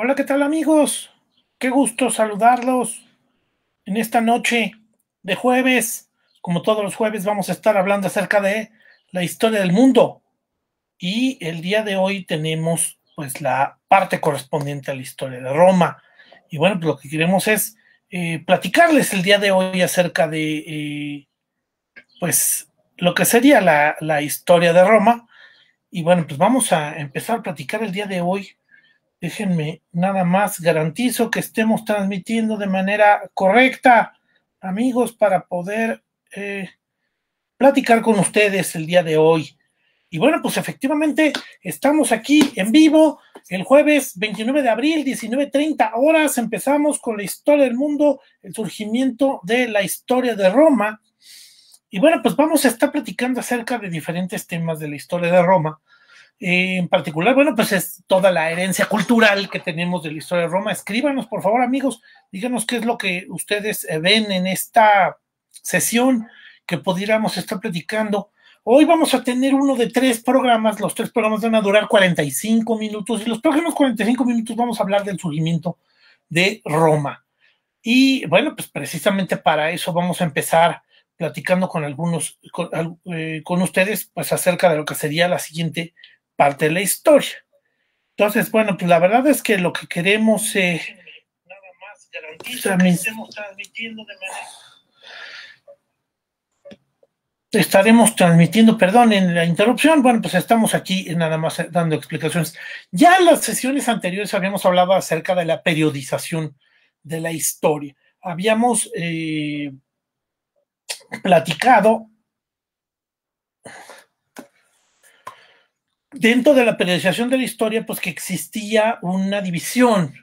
Hola, ¿qué tal amigos? Qué gusto saludarlos en esta noche de jueves. Como todos los jueves vamos a estar hablando acerca de la historia del mundo. Y el día de hoy tenemos pues la parte correspondiente a la historia de Roma. Y bueno, pues lo que queremos es eh, platicarles el día de hoy acerca de eh, pues lo que sería la, la historia de Roma. Y bueno, pues vamos a empezar a platicar el día de hoy Déjenme, nada más garantizo que estemos transmitiendo de manera correcta, amigos, para poder eh, platicar con ustedes el día de hoy. Y bueno, pues efectivamente estamos aquí en vivo el jueves 29 de abril, 19.30 horas. Empezamos con la historia del mundo, el surgimiento de la historia de Roma. Y bueno, pues vamos a estar platicando acerca de diferentes temas de la historia de Roma. Eh, en particular, bueno, pues es toda la herencia cultural que tenemos de la historia de Roma. Escríbanos, por favor, amigos, díganos qué es lo que ustedes eh, ven en esta sesión que pudiéramos estar platicando. Hoy vamos a tener uno de tres programas, los tres programas van a durar 45 minutos y los próximos 45 minutos vamos a hablar del surgimiento de Roma. Y bueno, pues precisamente para eso vamos a empezar platicando con algunos, con, eh, con ustedes, pues acerca de lo que sería la siguiente parte de la historia. Entonces, bueno, pues la verdad es que lo que queremos nada más que transmitiendo de manera estaremos transmitiendo, perdón, en la interrupción. Bueno, pues estamos aquí nada más dando explicaciones. Ya en las sesiones anteriores habíamos hablado acerca de la periodización de la historia. Habíamos eh, platicado dentro de la periodización de la historia, pues que existía una división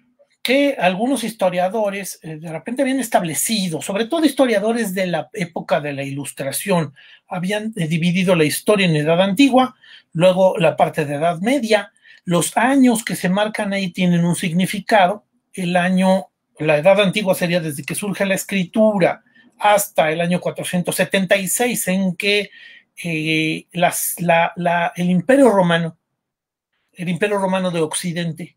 que algunos historiadores eh, de repente habían establecido, sobre todo historiadores de la época de la Ilustración, habían eh, dividido la historia en edad antigua, luego la parte de edad media, los años que se marcan ahí tienen un significado, el año, la edad antigua sería desde que surge la escritura hasta el año 476, en que eh, el imperio romano, el imperio romano de Occidente,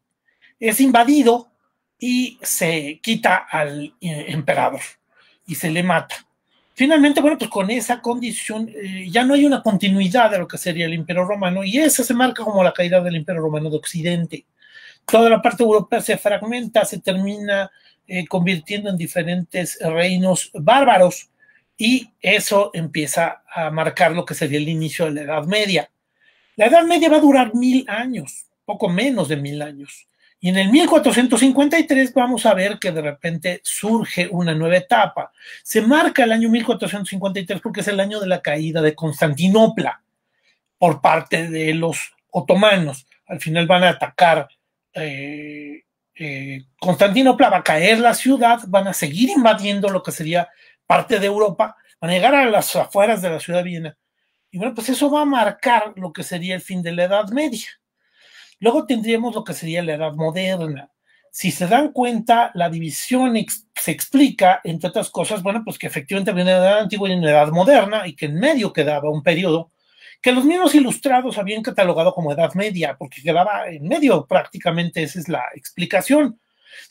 es invadido y se quita al eh, emperador y se le mata. Finalmente, bueno, pues con esa condición eh, ya no hay una continuidad de lo que sería el imperio romano y esa se marca como la caída del imperio romano de Occidente. Toda la parte europea se fragmenta, se termina convirtiendo en diferentes reinos bárbaros y eso empieza a marcar lo que sería el inicio de la Edad Media. La Edad Media va a durar mil años, poco menos de mil años. Y en el 1453 vamos a ver que de repente surge una nueva etapa. Se marca el año 1453 porque es el año de la caída de Constantinopla por parte de los otomanos. Al final van a atacar eh, eh, Constantinopla, va a caer la ciudad, van a seguir invadiendo lo que sería parte de Europa, a llegar a las afueras de la ciudad de Viena. Y bueno, pues eso va a marcar lo que sería el fin de la Edad Media. Luego tendríamos lo que sería la Edad Moderna. Si se dan cuenta, la división se explica, entre otras cosas, bueno, pues que efectivamente había una edad antigua y una edad moderna, y que en medio quedaba un periodo que los mismos ilustrados habían catalogado como Edad Media, porque quedaba en medio prácticamente, esa es la explicación.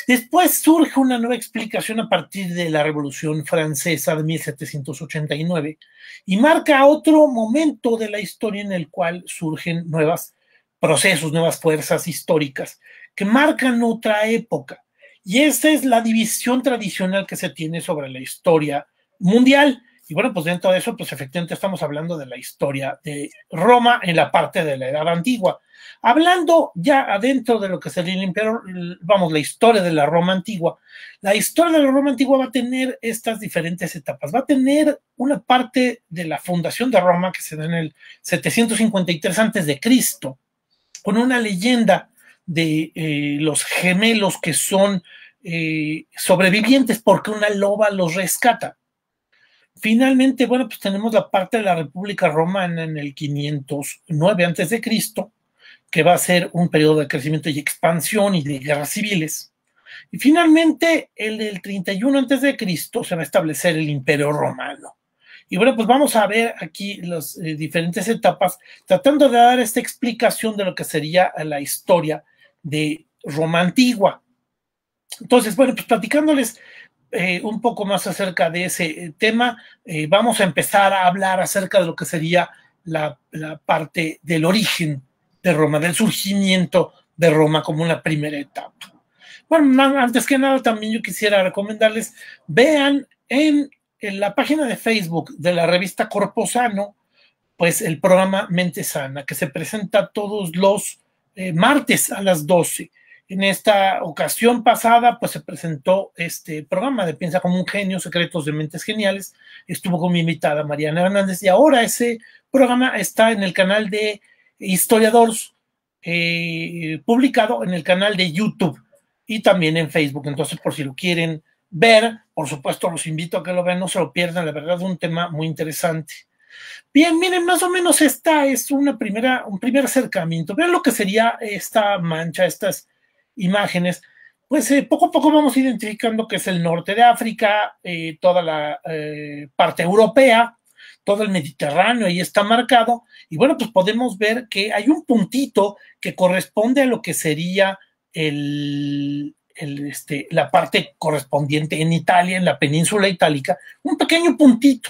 Después surge una nueva explicación a partir de la Revolución Francesa de 1789 y marca otro momento de la historia en el cual surgen nuevos procesos, nuevas fuerzas históricas que marcan otra época. Y esa es la división tradicional que se tiene sobre la historia mundial y bueno, pues dentro de eso, pues efectivamente estamos hablando de la historia de Roma en la parte de la Edad Antigua. Hablando ya adentro de lo que sería el imperio, vamos, la historia de la Roma antigua, la historia de la Roma antigua va a tener estas diferentes etapas. Va a tener una parte de la fundación de Roma que se da en el 753 a.C., con una leyenda de eh, los gemelos que son eh, sobrevivientes porque una loba los rescata. Finalmente, bueno, pues tenemos la parte de la República Romana en el 509 antes de Cristo, que va a ser un periodo de crecimiento y expansión y de guerras civiles. Y finalmente, el 31 antes de Cristo se va a establecer el Imperio Romano. Y bueno, pues vamos a ver aquí las eh, diferentes etapas, tratando de dar esta explicación de lo que sería la historia de Roma antigua. Entonces, bueno, pues platicándoles eh, un poco más acerca de ese eh, tema, eh, vamos a empezar a hablar acerca de lo que sería la, parte del origen de Roma, del surgimiento de Roma como una primera etapa. Bueno, antes que nada, también yo quisiera recomendarles, vean en, la página de Facebook de la revista Corposano, pues el programa Mente Sana, que se presenta todos los martes a las 12. En esta ocasión pasada, pues se presentó este programa de Piensa como un genio, Secretos de Mentes Geniales. Estuvo con mi invitada Mariana Hernández y ahora ese programa está en el canal de Historiadores, eh, publicado en el canal de YouTube y también en Facebook. Entonces, por si lo quieren ver, por supuesto, los invito a que lo vean, no se lo pierdan, la verdad, es un tema muy interesante. Bien, miren, más o menos esta es una primera, un primer acercamiento. Vean lo que sería esta mancha, estas imágenes, pues eh, poco a poco vamos identificando que es el norte de África, eh, toda la eh, parte europea, todo el Mediterráneo, ahí está marcado. Y bueno, pues podemos ver que hay un puntito que corresponde a lo que sería el, este, la parte correspondiente en Italia, en la península itálica, un pequeño puntito.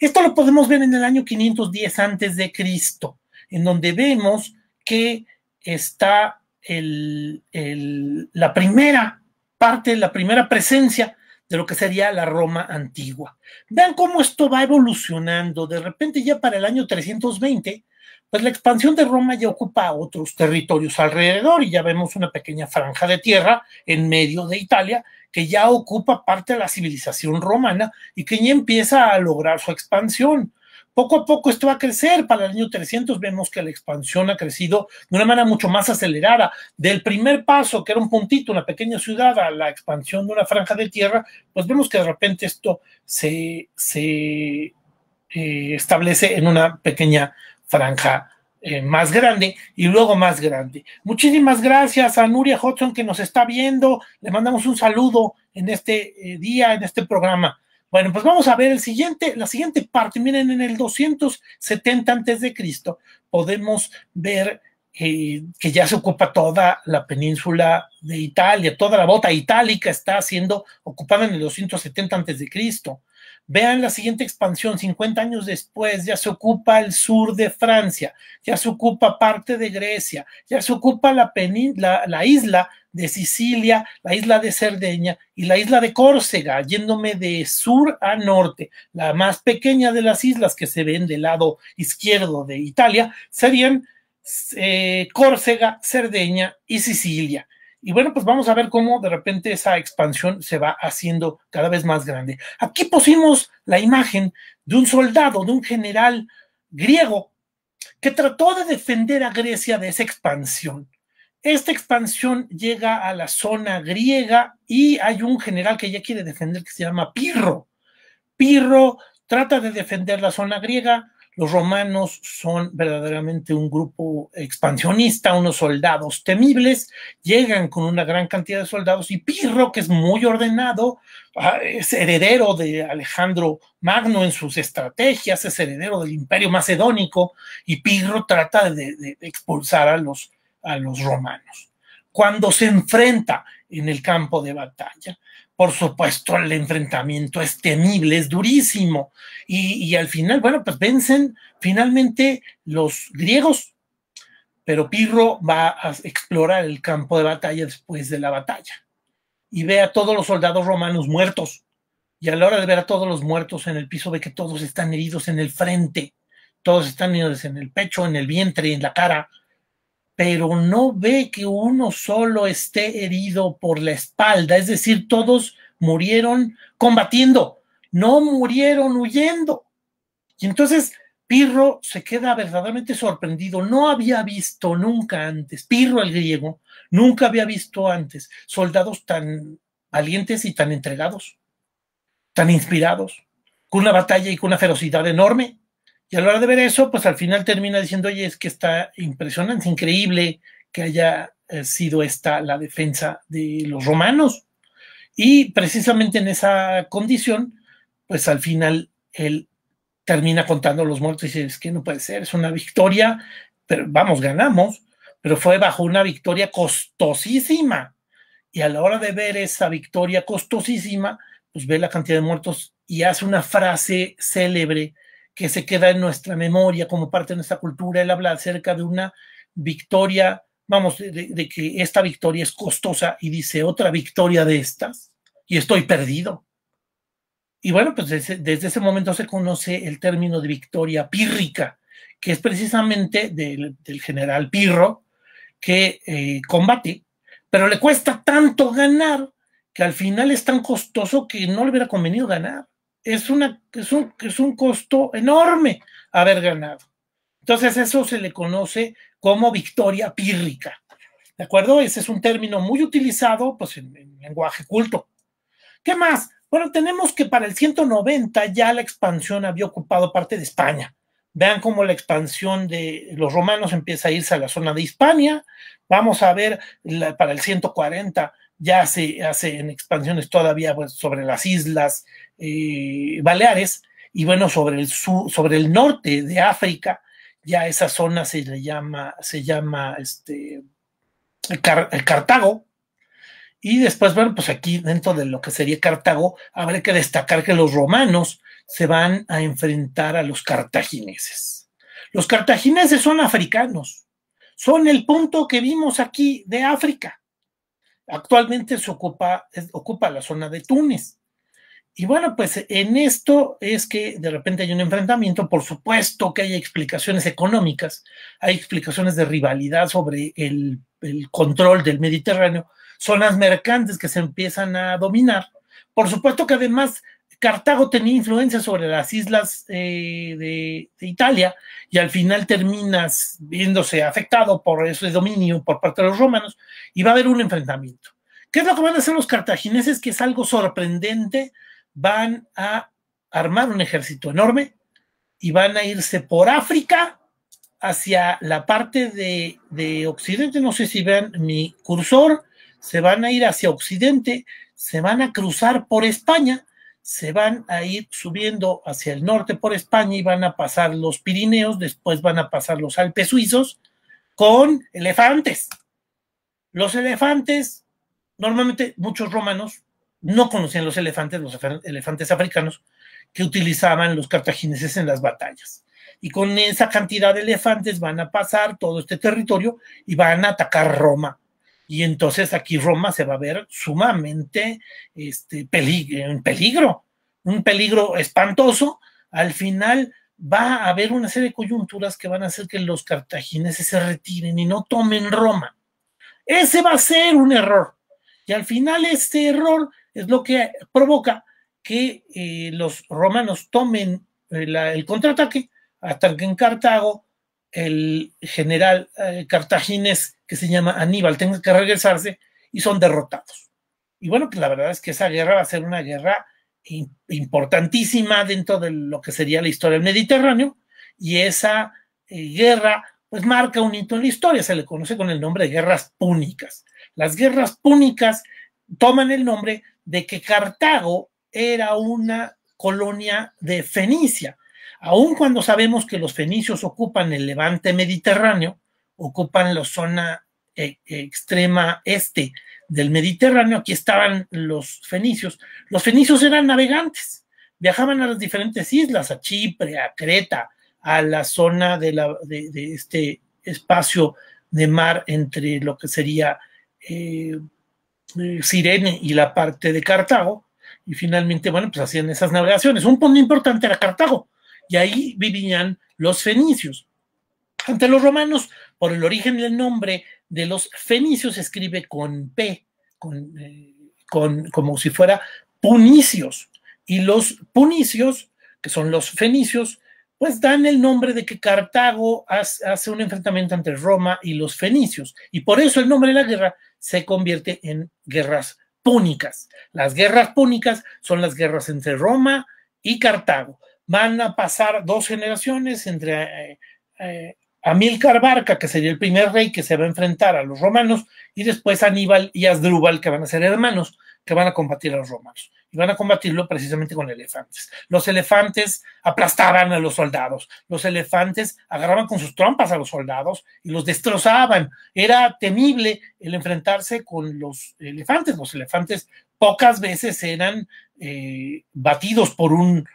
Esto lo podemos ver en el año 510 antes de Cristo, en donde vemos que está la primera parte, la primera presencia de lo que sería la Roma antigua. Vean cómo esto va evolucionando. De repente ya para el año 320, pues la expansión de Roma ya ocupa otros territorios alrededor y ya vemos una pequeña franja de tierra en medio de Italia que ya ocupa parte de la civilización romana y que ya empieza a lograr su expansión poco a poco esto va a crecer. Para el año 300 vemos que la expansión ha crecido de una manera mucho más acelerada. Del primer paso, que era un puntito, una pequeña ciudad, a la expansión de una franja de tierra, pues vemos que de repente esto se, eh, establece en una pequeña franja eh, más grande y luego más grande. Muchísimas gracias a Nuria Hodgson que nos está viendo. Le mandamos un saludo en este eh, día, en este programa. Bueno, pues vamos a ver el siguiente, la siguiente parte. Miren, en el 270 antes de Cristo podemos ver eh, que ya se ocupa toda la península de Italia, toda la bota itálica está siendo ocupada en el 270 antes de Cristo. Vean la siguiente expansión, 50 años después, ya se ocupa el sur de Francia, ya se ocupa parte de Grecia, ya se ocupa la, la, la isla de Sicilia, la isla de Cerdeña y la isla de Córcega, yéndome de sur a norte. La más pequeña de las islas que se ven del lado izquierdo de Italia serían eh, Córcega, Cerdeña y Sicilia. Y bueno, pues vamos a ver cómo de repente esa expansión se va haciendo cada vez más grande. Aquí pusimos la imagen de un soldado, de un general griego, que trató de defender a Grecia de esa expansión. Esta expansión llega a la zona griega y hay un general que ya quiere defender que se llama Pirro. Pirro trata de defender la zona griega. Los romanos son verdaderamente un grupo expansionista, unos soldados temibles, llegan con una gran cantidad de soldados y Pirro, que es muy ordenado, ah, es heredero de Alejandro Magno en sus estrategias, es heredero del imperio macedónico y Pirro trata de, de expulsar a los a los romanos. Cuando se enfrenta en el campo de batalla, por supuesto, el enfrentamiento es temible, es durísimo. Y, al final, bueno, pues vencen finalmente los griegos, pero Pirro va a explorar el campo de batalla después de la batalla y ve a todos los soldados romanos muertos. Y a la hora de ver a todos los muertos en el piso, ve que todos están heridos en el frente, todos están heridos en el pecho, en el vientre, en la cara pero no ve que uno solo esté herido por la espalda, es decir, todos murieron combatiendo, no murieron huyendo. Y entonces Pirro se queda verdaderamente sorprendido, no había visto nunca antes, Pirro el griego, nunca había visto antes soldados tan valientes y tan entregados, tan inspirados, con una batalla y con una ferocidad enorme. Y a la hora de ver eso, pues al final termina diciendo, oye, es que está impresionante, increíble que haya eh, sido esta la defensa de los romanos. Y precisamente en esa condición, pues al final él termina contando los muertos y dice, es que no puede ser, es una victoria, pero vamos, ganamos, pero fue bajo una victoria costosísima. Y a la hora de ver esa victoria costosísima, pues ve la cantidad de muertos y hace una frase célebre que se queda en nuestra memoria como parte de nuestra cultura. Él habla acerca de una victoria, vamos, de, que esta victoria es costosa y dice otra victoria de estas y estoy perdido. Y bueno, pues desde, ese momento se conoce el término de victoria pírrica, que es precisamente del, general Pirro que eh, combate, pero le cuesta tanto ganar que al final es tan costoso que no le hubiera convenido ganar es, un, es un costo enorme haber ganado. Entonces eso se le conoce como victoria pírrica. ¿De acuerdo? Ese es un término muy utilizado pues, en, lenguaje culto. ¿Qué más? Bueno, tenemos que para el 190 ya la expansión había ocupado parte de España. Vean cómo la expansión de los romanos empieza a irse a la zona de Hispania. Vamos a ver para el 140 ya se hacen expansiones todavía pues, sobre las islas eh, Baleares, y bueno, sobre el, sobre el norte de África, ya esa zona se le llama, se llama este, el Cartago. Y después, bueno, pues aquí dentro de lo que sería Cartago, habrá que destacar que los romanos se van a enfrentar a los cartagineses. Los cartagineses son africanos, son el punto que vimos aquí de África. Actualmente se ocupa, ocupa la zona de Túnez. Y bueno, pues en esto es que de repente hay un enfrentamiento, por supuesto que hay explicaciones económicas, hay explicaciones de rivalidad sobre el, el, control del Mediterráneo, zonas mercantes que se empiezan a dominar. Por supuesto que además Cartago tenía influencia sobre las islas eh, de, de Italia y al final terminas viéndose afectado por ese dominio por parte de los romanos y va a haber un enfrentamiento. ¿Qué es lo que van a hacer los cartagineses? Que es algo sorprendente van a armar un ejército enorme y van a irse por África hacia la parte de, de Occidente. No sé si vean mi cursor, se van a ir hacia Occidente, se van a cruzar por España, se van a ir subiendo hacia el norte por España y van a pasar los Pirineos, después van a pasar los Alpes suizos con elefantes. Los elefantes, normalmente muchos romanos no conocían los elefantes, los elefantes africanos, que utilizaban los cartagineses en las batallas. Y con esa cantidad de elefantes van a pasar todo este territorio y van a atacar Roma. Y entonces aquí Roma se va a ver sumamente este, en peligro, un peligro espantoso. Al final va a haber una serie de coyunturas que van a hacer que los cartagineses se retiren y no tomen Roma. Ese va a ser un error. Y al final este error es lo que provoca que eh, los romanos tomen eh, el contraataque hasta que en Cartago el general eh, cartagines que se llama Aníbal tenga que regresarse y son derrotados. Y bueno, pues, la verdad es que esa guerra va a ser una guerra importantísima dentro de lo que sería la historia del Mediterráneo y esa guerra pues marca un hito en la historia, se le conoce con el nombre de guerras púnicas. Las guerras púnicas toman el nombre de que Cartago era una colonia de Fenicia. Aun cuando sabemos que los fenicios ocupan el levante mediterráneo, ocupan la zona eh, extrema este del Mediterráneo, aquí estaban los fenicios. Los fenicios eran navegantes, viajaban a las diferentes islas, a Chipre, a Creta, a la zona de, este espacio de mar entre lo que sería eh, eh, Sirene y la parte de Cartago, y finalmente, bueno, pues hacían esas navegaciones. Un punto importante era Cartago, y ahí vivían los fenicios. Ante los romanos, por el origen del nombre de los fenicios, se escribe con P, con, eh, con, como si fuera punicios. Y los punicios, que son los fenicios, pues dan el nombre de que Cartago hace un enfrentamiento entre Roma y los fenicios, y por eso el nombre de la guerra se convierte en guerras púnicas. Las guerras púnicas son las guerras entre Roma y Cartago. Van a pasar dos generaciones entre Amilcar eh, eh, Amílcar Barca, que sería el primer rey que se va a enfrentar a los romanos, y después Aníbal y Asdrúbal, que van a ser hermanos que van a combatir a los romanos. Y van a combatirlo precisamente con elefantes. Los elefantes aplastaban a los soldados. Los elefantes agarraban con sus trompas a los soldados y los destrozaban. Era temible el enfrentarse con los elefantes. Los elefantes pocas veces eran eh, batidos por un,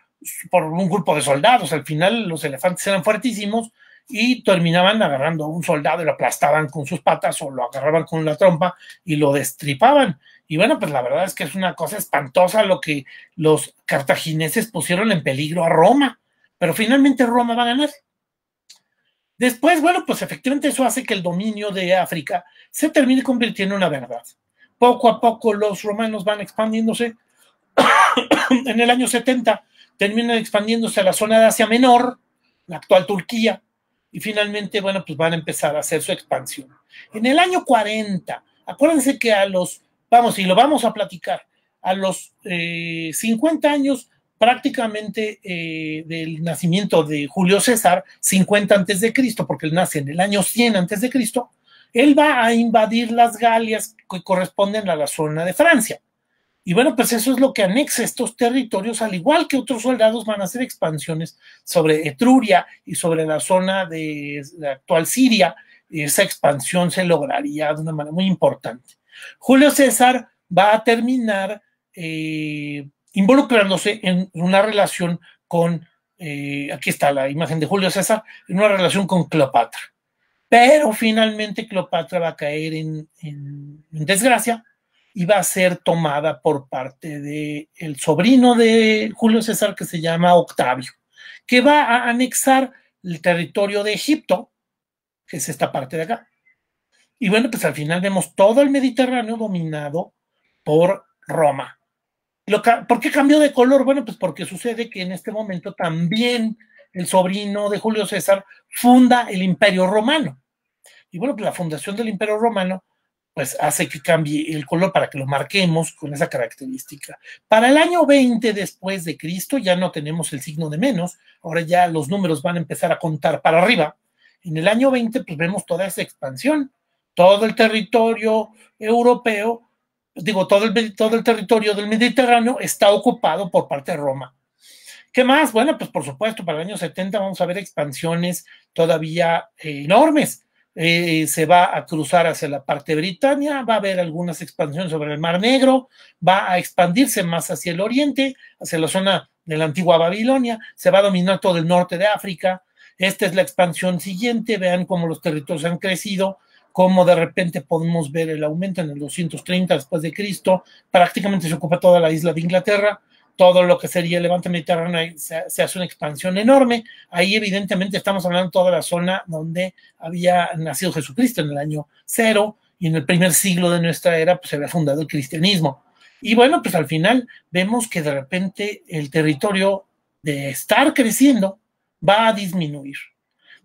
por un grupo de soldados. Al final los elefantes eran fuertísimos, y terminaban agarrando a un soldado y lo aplastaban con sus patas o lo agarraban con la trompa y lo destripaban. Y bueno, pues la verdad es que es una cosa espantosa lo que los cartagineses pusieron en peligro a Roma, pero finalmente Roma va a ganar. Después, bueno, pues efectivamente eso hace que el dominio de África se termine convirtiendo en una verdad. Poco a poco los romanos van expandiéndose. en el año 70 terminan expandiéndose a la zona de Asia Menor, la actual Turquía, y finalmente, bueno, pues van a empezar a hacer su expansión. En el año 40, acuérdense que a los Vamos, y lo vamos a platicar. A los 50 eh, años prácticamente eh, del nacimiento de Julio César, 50 antes de Cristo, porque él nace en el año 100 antes de Cristo, él va a invadir las Galias que corresponden a la zona de Francia. Y bueno, pues eso es lo que anexa estos territorios, al igual que otros soldados van a hacer expansiones sobre Etruria y sobre la zona de la actual Siria. Esa expansión se lograría de una manera muy importante. Julio César va a terminar eh, involucrándose en una relación con, eh, aquí está la imagen de Julio César, en una relación con Cleopatra. Pero finalmente Cleopatra va a caer en, desgracia y va a ser tomada por parte del sobrino de Julio César que se llama Octavio, que va a anexar el territorio de Egipto, que es esta parte de acá, y bueno, pues al final vemos todo el Mediterráneo dominado por Roma. Lo ¿Por qué cambió de color? Bueno, pues porque sucede que en este momento también el sobrino de Julio César funda el Imperio Romano. Y bueno, pues la fundación del Imperio Romano pues hace que cambie el color para que lo marquemos con esa característica. Para el año 20 después de Cristo ya no tenemos el signo de menos, ahora ya los números van a empezar a contar para arriba. En el año 20 pues vemos toda esa expansión todo el territorio europeo, digo, todo el, todo el territorio del Mediterráneo está ocupado por parte de Roma. ¿Qué más? Bueno, pues por supuesto, para el año 70 vamos a ver expansiones todavía eh, enormes. Eh, se va a cruzar hacia la parte británica, va a haber algunas expansiones sobre el Mar Negro, va a expandirse más hacia el oriente, hacia la zona de la antigua Babilonia, se va a dominar todo el norte de África. Esta es la expansión siguiente, vean cómo los territorios han crecido cómo de repente podemos ver el aumento en el 230 después de Cristo, prácticamente se ocupa toda la isla de Inglaterra, todo lo que sería el levante mediterráneo se, hace una expansión enorme. Ahí evidentemente estamos hablando de toda la zona donde había nacido Jesucristo en el año cero y en el primer siglo de nuestra era pues, se había fundado el cristianismo. Y bueno, pues al final vemos que de repente el territorio de estar creciendo va a disminuir.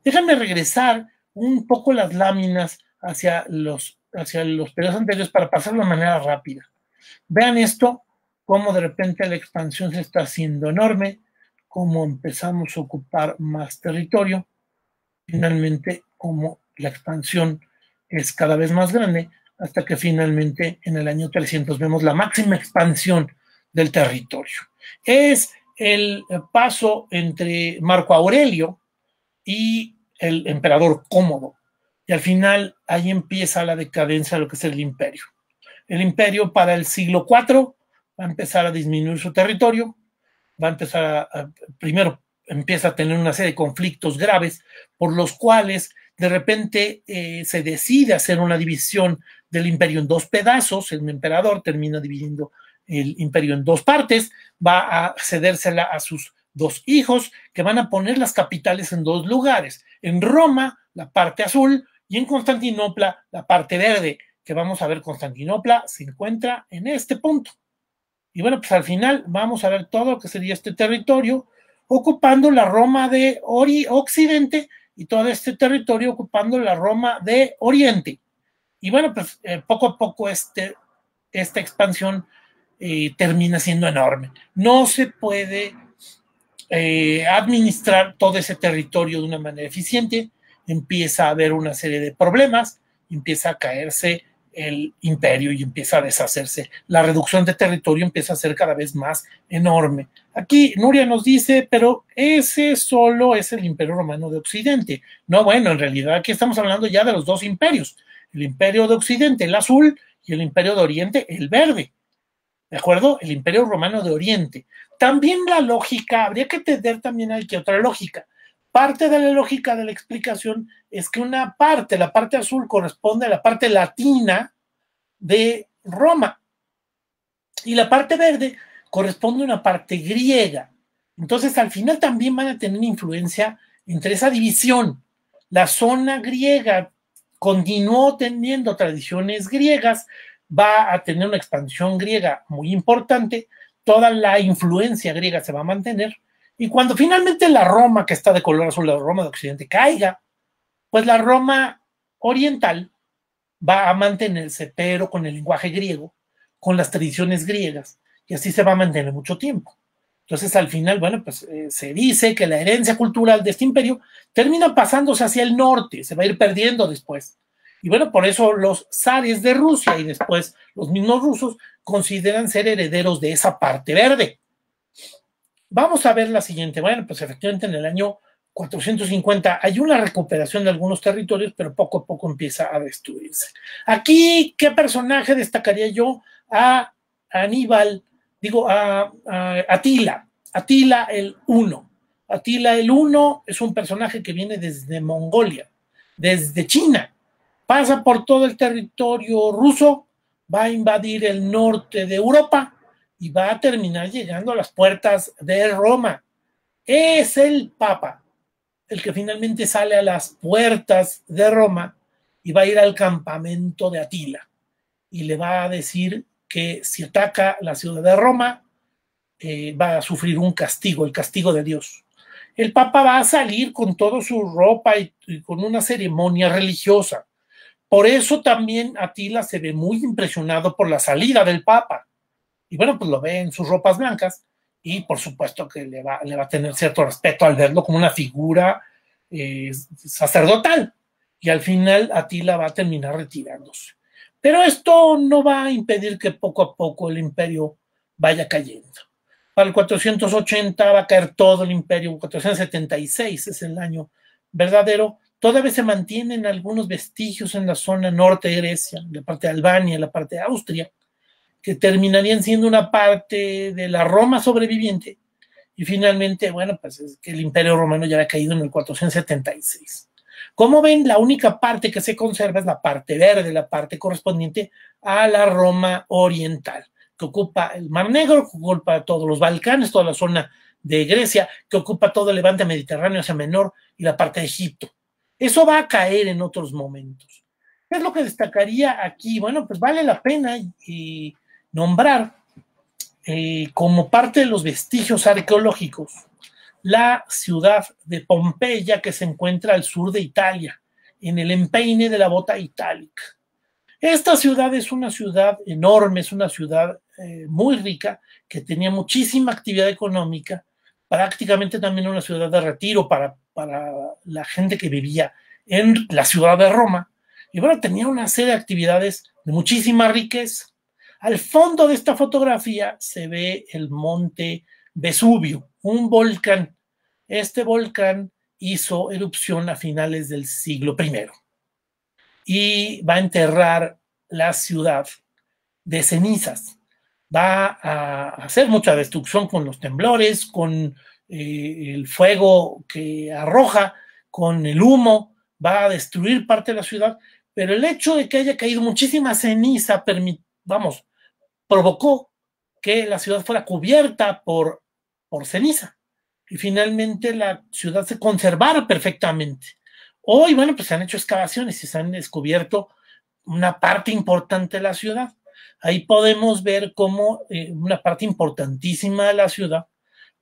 Déjame regresar un poco las láminas hacia los, hacia los periodos anteriores para pasarlo de manera rápida. Vean esto, cómo de repente la expansión se está haciendo enorme, cómo empezamos a ocupar más territorio, finalmente cómo la expansión es cada vez más grande, hasta que finalmente en el año 300 vemos la máxima expansión del territorio. Es el paso entre Marco Aurelio y el emperador Cómodo. Y al final ahí empieza la decadencia de lo que es el imperio. El imperio para el siglo IV va a empezar a disminuir su territorio, va a empezar a, primero empieza a tener una serie de conflictos graves por los cuales de repente eh, se decide hacer una división del imperio en dos pedazos, el emperador termina dividiendo el imperio en dos partes, va a cedérsela a sus dos hijos que van a poner las capitales en dos lugares, en Roma, la parte azul, y en Constantinopla, la parte verde que vamos a ver Constantinopla se encuentra en este punto. Y bueno, pues al final vamos a ver todo lo que sería este territorio, ocupando la Roma de Ori Occidente y todo este territorio ocupando la Roma de Oriente. Y bueno, pues eh, poco a poco este, esta expansión eh, termina siendo enorme. No se puede eh, administrar todo ese territorio de una manera eficiente empieza a haber una serie de problemas, empieza a caerse el imperio y empieza a deshacerse. La reducción de territorio empieza a ser cada vez más enorme. Aquí Nuria nos dice, pero ese solo es el imperio romano de Occidente. No, bueno, en realidad aquí estamos hablando ya de los dos imperios, el imperio de Occidente, el azul, y el imperio de Oriente, el verde. ¿De acuerdo? El imperio romano de Oriente. También la lógica, habría que tener también aquí otra lógica. Parte de la lógica de la explicación es que una parte, la parte azul, corresponde a la parte latina de Roma y la parte verde corresponde a una parte griega. Entonces, al final también van a tener influencia entre esa división. La zona griega continuó teniendo tradiciones griegas, va a tener una expansión griega muy importante, toda la influencia griega se va a mantener, y cuando finalmente la Roma, que está de color azul, la Roma de Occidente, caiga, pues la Roma oriental va a mantenerse, pero con el lenguaje griego, con las tradiciones griegas, y así se va a mantener mucho tiempo. Entonces, al final, bueno, pues eh, se dice que la herencia cultural de este imperio termina pasándose hacia el norte, se va a ir perdiendo después. Y bueno, por eso los zares de Rusia y después los mismos rusos consideran ser herederos de esa parte verde. Vamos a ver la siguiente. Bueno, pues efectivamente en el año 450 hay una recuperación de algunos territorios, pero poco a poco empieza a destruirse. Aquí, ¿qué personaje destacaría yo? A Aníbal, digo, a, Atila, Atila el Uno. Atila el Uno es un personaje que viene desde Mongolia, desde China, pasa por todo el territorio ruso, va a invadir el norte de Europa, y va a terminar llegando a las puertas de Roma. Es el Papa el que finalmente sale a las puertas de Roma y va a ir al campamento de Atila y le va a decir que si ataca la ciudad de Roma eh, va a sufrir un castigo, el castigo de Dios. El Papa va a salir con toda su ropa y, y con una ceremonia religiosa. Por eso también Atila se ve muy impresionado por la salida del Papa y bueno, pues lo ve en sus ropas blancas y por supuesto que le va, a tener cierto respeto al verlo como una figura eh, sacerdotal. Y al final Atila va a terminar retirándose. Pero esto no va a impedir que poco a poco el imperio vaya cayendo. Para el 480 va a caer todo el imperio, 476 es el año verdadero. Todavía se mantienen algunos vestigios en la zona norte de Grecia, la parte de Albania, la parte de Austria, que terminarían siendo una parte de la Roma sobreviviente. Y finalmente, bueno, pues es que el Imperio Romano ya había caído en el 476. Como ven, la única parte que se conserva es la parte verde, la parte correspondiente a la Roma oriental, que ocupa el Mar Negro, que ocupa todos los Balcanes, toda la zona de Grecia, que ocupa todo el levante mediterráneo hacia menor y la parte de Egipto. Eso va a caer en otros momentos. ¿Qué es lo que destacaría aquí? Bueno, pues vale la pena y, nombrar eh, como parte de los vestigios arqueológicos la ciudad de Pompeya que se encuentra al sur de Italia, en el empeine de la bota itálica. Esta ciudad es una ciudad enorme, es una ciudad eh, muy rica, que tenía muchísima actividad económica, prácticamente también una ciudad de retiro para, para la gente que vivía en la ciudad de Roma. Y bueno, tenía una serie de actividades de muchísima riqueza. Al fondo de esta fotografía se ve el monte Vesubio, un volcán. Este volcán hizo erupción a finales del siglo I y va a enterrar la ciudad de cenizas. Va a hacer mucha destrucción con los temblores, con eh, el fuego que arroja, con el humo, va a destruir parte de la ciudad, pero el hecho de que haya caído muchísima ceniza, vamos, provocó que la ciudad fuera cubierta por, por ceniza y finalmente la ciudad se conservara perfectamente. Hoy, bueno, pues se han hecho excavaciones y se han descubierto una parte importante de la ciudad. Ahí podemos ver cómo eh, una parte importantísima de la ciudad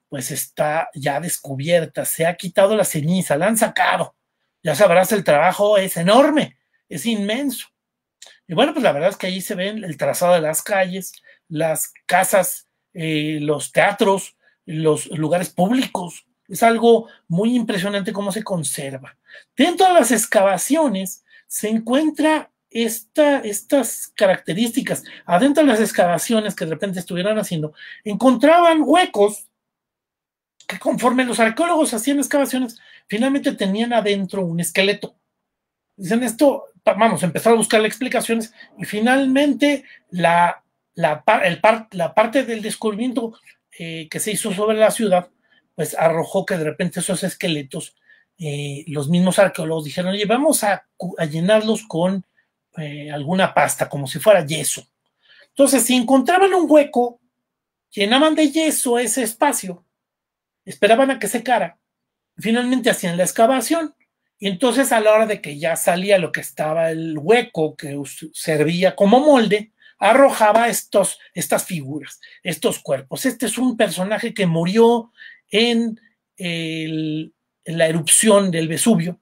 pues está ya descubierta, se ha quitado la ceniza, la han sacado. Ya sabrás, el trabajo es enorme, es inmenso. Y bueno, pues la verdad es que ahí se ven el trazado de las calles, las casas, eh, los teatros, los lugares públicos. Es algo muy impresionante cómo se conserva. Dentro de las excavaciones se encuentra estas características. Adentro de las excavaciones que de repente estuvieran haciendo, encontraban huecos que conforme los arqueólogos hacían excavaciones, finalmente tenían adentro un esqueleto. Dicen, esto vamos, empezar a buscar explicaciones y finalmente la, el la parte del descubrimiento eh, que se hizo sobre la ciudad, pues arrojó que de repente esos esqueletos, eh, los mismos arqueólogos dijeron, oye, vamos a, llenarlos con eh, alguna pasta, como si fuera yeso. Entonces, si encontraban un hueco, llenaban de yeso ese espacio, esperaban a que secara, finalmente hacían la excavación y entonces a la hora de que ya salía lo que estaba el hueco que servía como molde, arrojaba estos, estas figuras, estos cuerpos. Este es un personaje que murió en, en la erupción del Vesubio,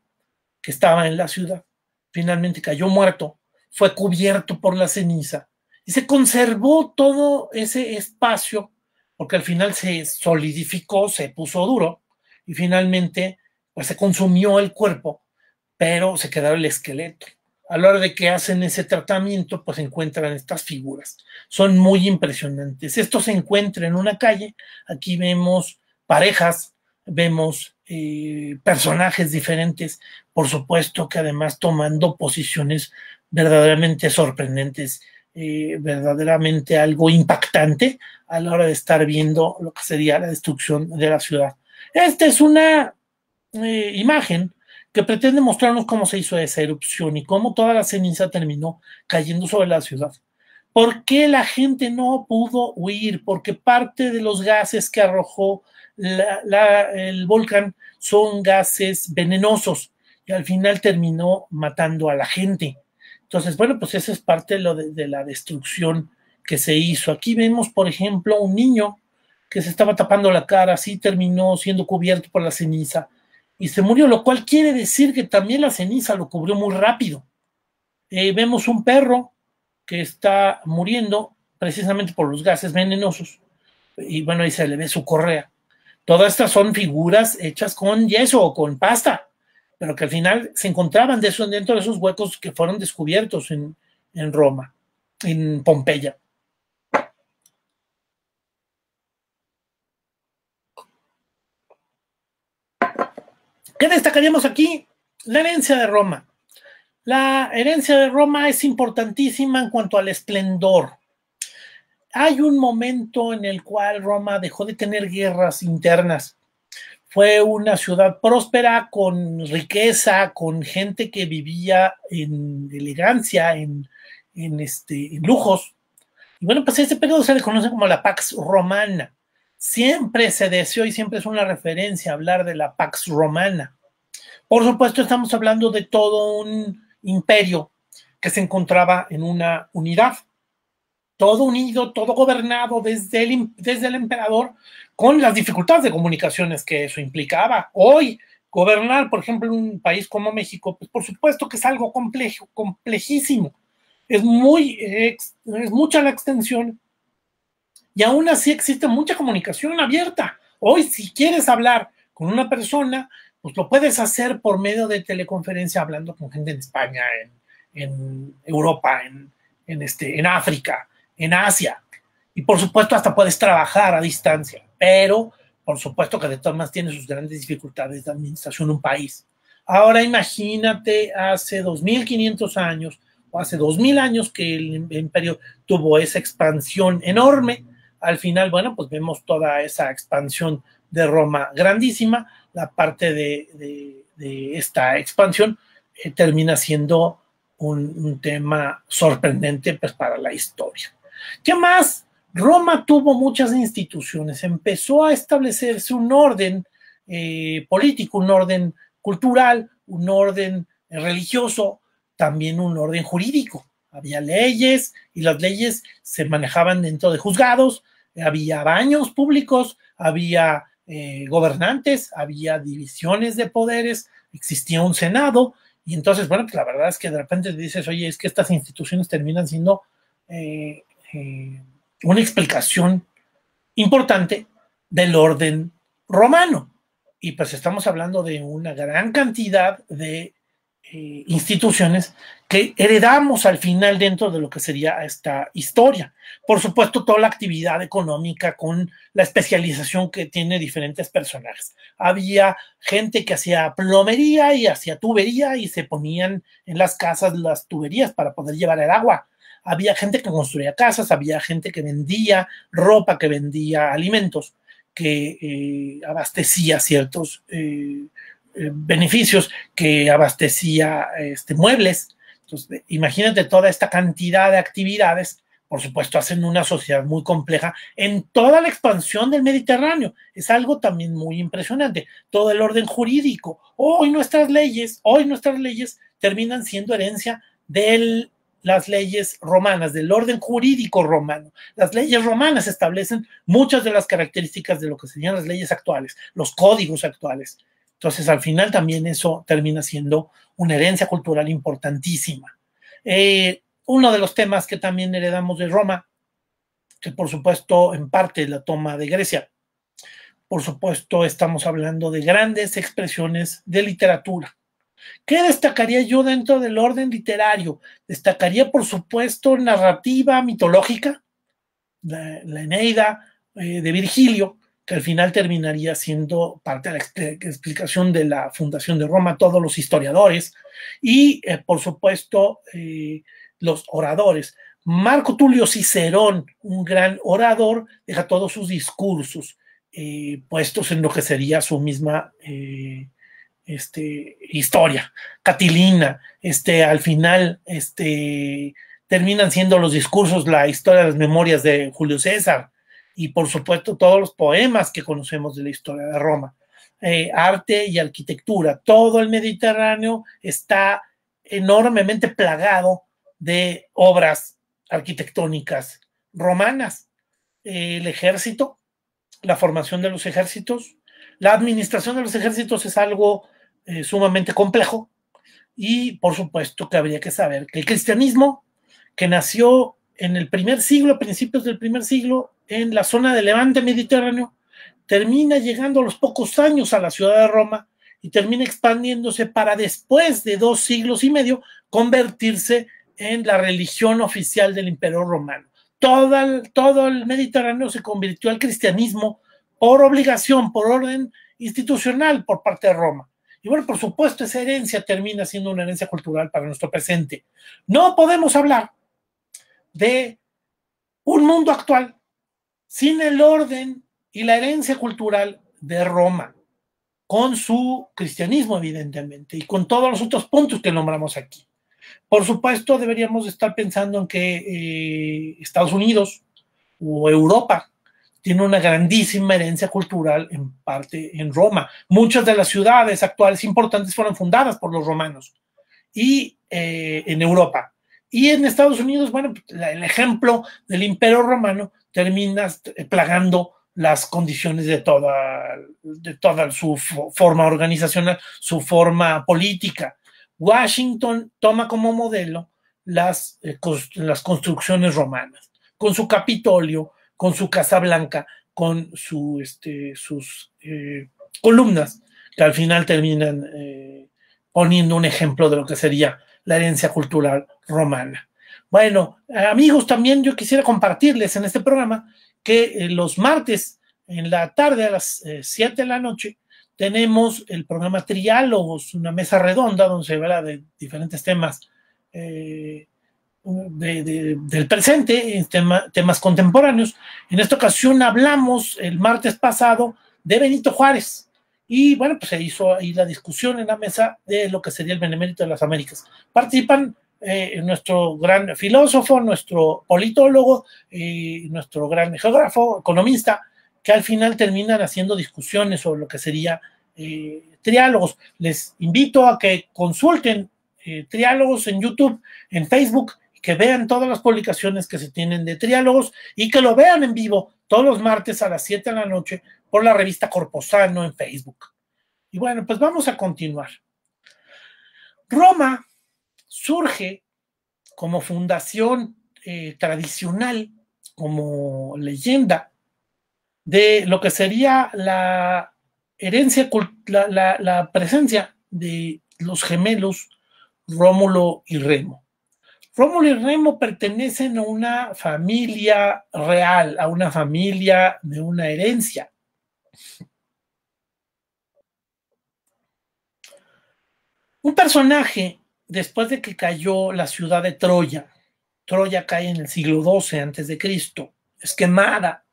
que estaba en la ciudad. Finalmente cayó muerto, fue cubierto por la ceniza y se conservó todo ese espacio, porque al final se solidificó, se puso duro y finalmente pues se consumió el cuerpo, pero se quedó el esqueleto. A la hora de que hacen ese tratamiento, pues se encuentran estas figuras. Son muy impresionantes. Esto se encuentra en una calle. Aquí vemos parejas, vemos eh, personajes diferentes, por supuesto que además tomando posiciones verdaderamente sorprendentes, eh, verdaderamente algo impactante a la hora de estar viendo lo que sería la destrucción de la ciudad. Esta es una eh, imagen que pretende mostrarnos cómo se hizo esa erupción y cómo toda la ceniza terminó cayendo sobre la ciudad. ¿Por qué la gente no pudo huir? Porque parte de los gases que arrojó el volcán son gases venenosos y al final terminó matando a la gente. Entonces, bueno, pues esa es parte de la destrucción que se hizo. Aquí vemos, por ejemplo, un niño que se estaba tapando la cara, así terminó siendo cubierto por la ceniza y se murió, lo cual quiere decir que también la ceniza lo cubrió muy rápido. Eh, vemos un perro que está muriendo precisamente por los gases venenosos y bueno, ahí se le ve su correa. Todas estas son figuras hechas con yeso o con pasta, pero que al final se encontraban de dentro de esos huecos que fueron descubiertos en, en Roma, en Pompeya. ¿Qué destacaríamos aquí? La herencia de Roma. La herencia de Roma es importantísima en cuanto al esplendor. Hay un momento en el cual Roma dejó de tener guerras internas. Fue una ciudad próspera, con riqueza, con gente que vivía en elegancia, en, este, lujos. Y bueno, pues este periodo se le conoce como la Pax Romana siempre se deseó y siempre es una referencia hablar de la Pax Romana. Por supuesto, estamos hablando de todo un imperio que se encontraba en una unidad, todo unido, todo gobernado desde el, desde el emperador, con las dificultades de comunicaciones que eso implicaba. Hoy, gobernar, por ejemplo, un país como México, pues por supuesto que es algo complejo, complejísimo. Es muy, es mucha la extensión y aún así existe mucha comunicación abierta. Hoy, si quieres hablar con una persona, pues lo puedes hacer por medio de teleconferencia hablando con gente en España, en, Europa, en, este, en África, en Asia. Y por supuesto hasta puedes trabajar a distancia, pero por supuesto que de todas tiene sus grandes dificultades de administración un país. Ahora imagínate hace 2500 años o hace 2000 años que el imperio tuvo esa expansión enorme al final, bueno, pues vemos toda esa expansión de Roma grandísima, la parte de, esta expansión eh, termina siendo un, tema sorprendente pues, para la historia. ¿Qué más? Roma tuvo muchas instituciones, empezó a establecerse un orden eh, político, un orden cultural, un orden religioso, también un orden jurídico. Había leyes y las leyes se manejaban dentro de juzgados, había baños públicos, había eh, gobernantes, había divisiones de poderes, existía un Senado, y entonces, bueno, pues la verdad es que de repente dices, oye, es que estas instituciones terminan siendo eh, eh, una explicación importante del orden romano. Y pues estamos hablando de una gran cantidad de eh, instituciones que heredamos al final dentro de lo que sería esta historia. Por supuesto, toda la actividad económica con la especialización que tiene diferentes personajes. Había gente que hacía plomería y hacía tubería y se ponían en las casas las tuberías para poder llevar el agua. Había gente que construía casas, había gente que vendía ropa, que vendía alimentos, que eh, abastecía ciertos... Eh, eh, beneficios que abastecía este, muebles. Entonces, imagínate toda esta cantidad de actividades, por supuesto, hacen una sociedad muy compleja en toda la expansión del Mediterráneo. Es algo también muy impresionante. Todo el orden jurídico. Hoy nuestras leyes, hoy nuestras leyes terminan siendo herencia de las leyes romanas, del orden jurídico romano. Las leyes romanas establecen muchas de las características de lo que serían las leyes actuales, los códigos actuales. Entonces, al final también eso termina siendo una herencia cultural importantísima. Eh, uno de los temas que también heredamos de Roma, que por supuesto en parte la toma de Grecia, por supuesto estamos hablando de grandes expresiones de literatura. ¿Qué destacaría yo dentro del orden literario? Destacaría, por supuesto, narrativa mitológica, la, Eneida eh, de Virgilio, que al final terminaría siendo parte de la explicación de la fundación de Roma, todos los historiadores y, eh, por supuesto, eh, los oradores. Marco Tulio Cicerón, un gran orador, deja todos sus discursos eh, puestos en lo que sería su misma este, historia. Catilina, este, al final, este, terminan siendo los discursos, la historia, de las memorias de Julio César, y por supuesto todos los poemas que conocemos de la historia de Roma. Eh, arte y arquitectura. Todo el Mediterráneo está enormemente plagado de obras arquitectónicas romanas. el ejército, la formación de los ejércitos, la administración de los ejércitos es algo eh, sumamente complejo y por supuesto que habría que saber que el cristianismo, que nació en el primer siglo, a principios del primer siglo, en la zona del levante mediterráneo, termina llegando a los pocos años a la ciudad de Roma y termina expandiéndose para después de dos siglos y medio convertirse en la religión oficial del imperio romano. Todo el, todo el Mediterráneo se convirtió al cristianismo por obligación, por orden institucional por parte de Roma. Y bueno, por supuesto, esa herencia termina siendo una herencia cultural para nuestro presente. No podemos hablar de un mundo actual sin el orden y la herencia cultural de Roma, con su cristianismo evidentemente y con todos los otros puntos que nombramos aquí. Por supuesto, deberíamos estar pensando en que eh, Estados Unidos o Europa tiene una grandísima herencia cultural en parte en Roma. Muchas de las ciudades actuales importantes fueron fundadas por los romanos y eh, en Europa. Y en Estados Unidos, bueno, el ejemplo del imperio romano terminas eh, plagando las condiciones de toda, de toda su forma organizacional, su forma política. Washington toma como modelo eh, las, construcciones romanas, con su Capitolio, con su Casa Blanca, con este, sus eh, columnas, que al final terminan poniendo un ejemplo de lo que sería la herencia cultural romana. Bueno, amigos, también yo quisiera compartirles en este programa que eh, los martes en la tarde a las 7 eh, de la noche tenemos el programa Triálogos, una mesa redonda donde se habla de diferentes temas eh, del presente, temas contemporáneos. En esta ocasión hablamos el martes pasado de Benito Juárez. Y bueno, pues se hizo ahí la discusión en la mesa de lo que sería el Benemérito de las Américas. Participan eh, nuestro gran filósofo, nuestro politólogo, y nuestro gran geógrafo, economista, que al final terminan haciendo discusiones sobre lo que sería eh, triálogos. Les invito a que consulten eh, triálogos en YouTube, en Facebook, que vean todas las publicaciones que se tienen de triálogos y que lo vean en vivo todos los martes a las 7 de la noche por la revista Corposano en Facebook. Y bueno, pues vamos a continuar. Roma surge como fundación eh, tradicional, como leyenda, de lo que sería la herencia, la, la, la presencia de los gemelos Rómulo y Remo. Rómulo y Remo pertenecen a una familia real, a una familia de una herencia. Un personaje después de que cayó la ciudad de Troya, Troya cae en el siglo XII antes de Cristo, es quemada,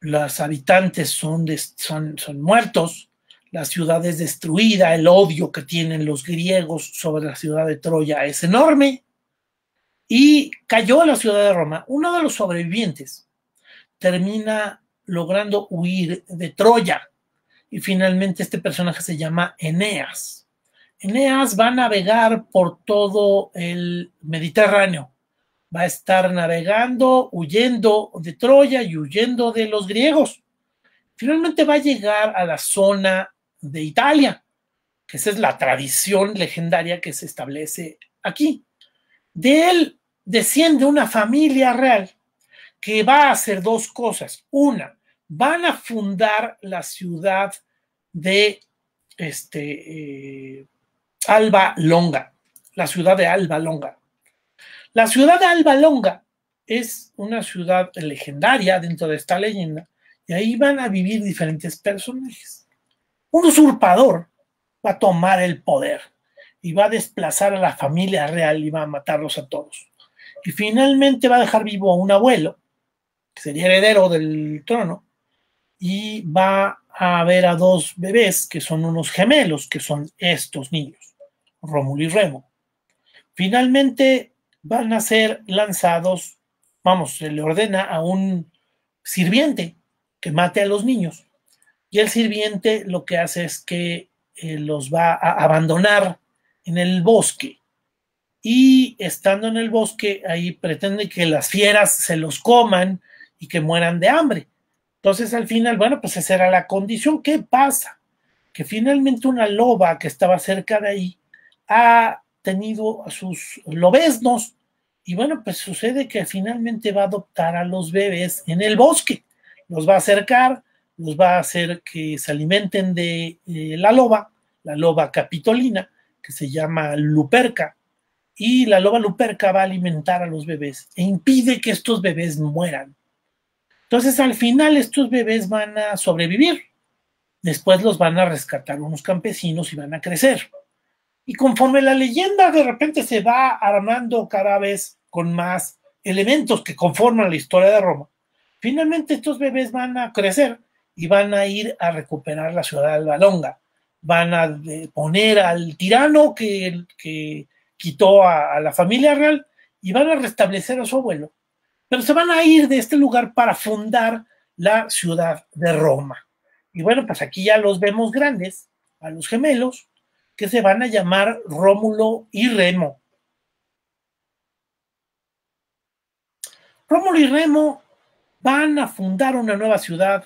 los habitantes son, son, son muertos, la ciudad es destruida, el odio que tienen los griegos sobre la ciudad de Troya es enorme, y cayó la ciudad de Roma. Uno de los sobrevivientes termina logrando huir de Troya, y finalmente este personaje se llama Eneas Eneas va a navegar por todo el Mediterráneo. Va a estar navegando, huyendo de Troya y huyendo de los griegos. Finalmente va a llegar a la zona de Italia, que esa es la tradición legendaria que se establece aquí. De él desciende una familia real que va a hacer dos cosas. Una, van a fundar la ciudad de este, eh, Alba Longa, la ciudad de Alba Longa. La ciudad de Alba Longa es una ciudad legendaria dentro de esta leyenda y ahí van a vivir diferentes personajes. Un usurpador va a tomar el poder y va a desplazar a la familia real y va a matarlos a todos. Y finalmente va a dejar vivo a un abuelo, que sería heredero del trono, y va a haber a dos bebés que son unos gemelos, que son estos niños. Rómulo y Remo. Finalmente van a ser lanzados, vamos, se le ordena a un sirviente que mate a los niños. Y el sirviente lo que hace es que eh, los va a abandonar en el bosque. Y estando en el bosque, ahí pretende que las fieras se los coman y que mueran de hambre. Entonces al final, bueno, pues esa era la condición. ¿Qué pasa? Que finalmente una loba que estaba cerca de ahí ha tenido a sus lobesnos y bueno, pues sucede que finalmente va a adoptar a los bebés en el bosque, los va a acercar, los va a hacer que se alimenten de eh, la loba, la loba capitolina, que se llama luperca, y la loba luperca va a alimentar a los bebés e impide que estos bebés mueran. Entonces al final estos bebés van a sobrevivir, después los van a rescatar unos campesinos y van a crecer. Y conforme la leyenda de repente se va armando cada vez con más elementos que conforman la historia de Roma, finalmente estos bebés van a crecer y van a ir a recuperar la ciudad de Longa, Van a eh, poner al tirano que, que quitó a, a, la familia real y van a restablecer a su abuelo. Pero se van a ir de este lugar para fundar la ciudad de Roma. Y bueno, pues aquí ya los vemos grandes, a los gemelos, que se van a llamar Rómulo y Remo. Rómulo y Remo van a fundar una nueva ciudad,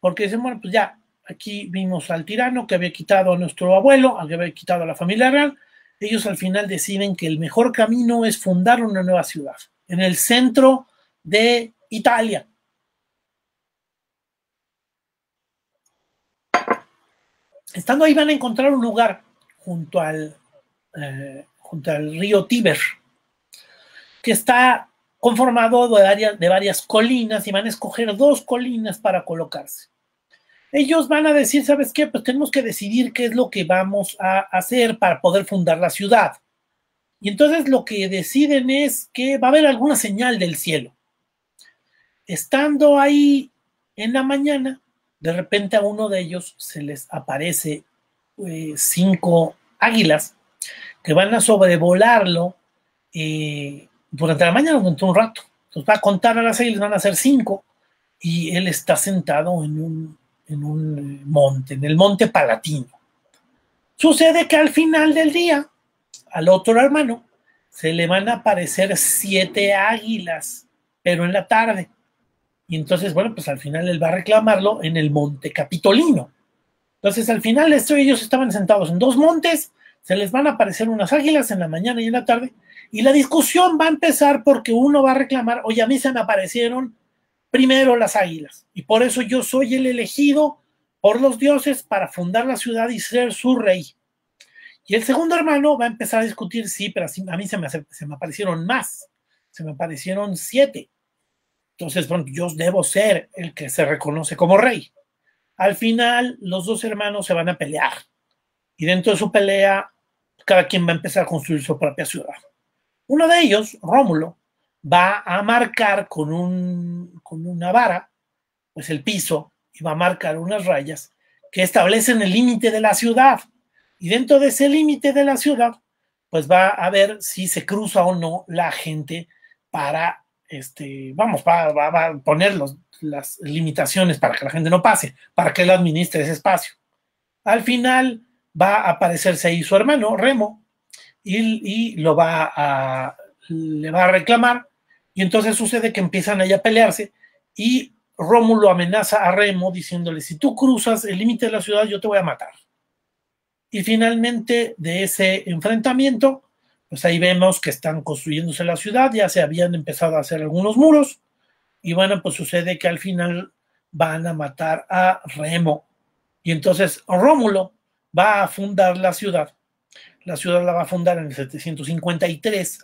porque dicen, bueno, pues ya, aquí vimos al tirano que había quitado a nuestro abuelo, al que había quitado a la familia real, ellos al final deciden que el mejor camino es fundar una nueva ciudad en el centro de Italia. Estando ahí van a encontrar un lugar junto al, eh, junto al río Tíber, que está conformado de varias, de varias colinas y van a escoger dos colinas para colocarse. Ellos van a decir, ¿sabes qué? Pues tenemos que decidir qué es lo que vamos a hacer para poder fundar la ciudad. Y entonces lo que deciden es que va a haber alguna señal del cielo. Estando ahí en la mañana, de repente a uno de ellos se les aparece eh, cinco águilas que van a sobrevolarlo eh, durante la mañana, durante un rato. Entonces va a contar a las águilas, van a ser cinco, y él está sentado en un, en un eh, monte, en el monte palatino. Sucede que al final del día, al otro hermano, se le van a aparecer siete águilas, pero en la tarde. Y entonces, bueno, pues al final él va a reclamarlo en el Monte Capitolino. Entonces, al final ellos estaban sentados en dos montes, se les van a aparecer unas águilas en la mañana y en la tarde, y la discusión va a empezar porque uno va a reclamar, oye, a mí se me aparecieron primero las águilas, y por eso yo soy el elegido por los dioses para fundar la ciudad y ser su rey. Y el segundo hermano va a empezar a discutir, sí, pero a mí se me, se me aparecieron más, se me aparecieron siete. Entonces, bueno, yo debo ser el que se reconoce como rey. Al final, los dos hermanos se van a pelear. Y dentro de su pelea, cada quien va a empezar a construir su propia ciudad. Uno de ellos, Rómulo, va a marcar con, con una vara, pues el piso, y va a marcar unas rayas que establecen el límite de la ciudad. Y dentro de ese límite de la ciudad, pues va a ver si se cruza o no la gente para este, vamos, va, a poner las limitaciones para que la gente no pase, para que él administre ese espacio. Al final va a aparecerse ahí su hermano, Remo, y, lo va a, le va a reclamar, y entonces sucede que empiezan ahí a pelearse, y Rómulo amenaza a Remo diciéndole, si tú cruzas el límite de la ciudad, yo te voy a matar. Y finalmente de ese enfrentamiento pues ahí vemos que están construyéndose la ciudad, ya se habían empezado a hacer algunos muros, y bueno, pues sucede que al final van a matar a Remo. Y entonces Rómulo va a fundar la ciudad. La ciudad la va a fundar en el 753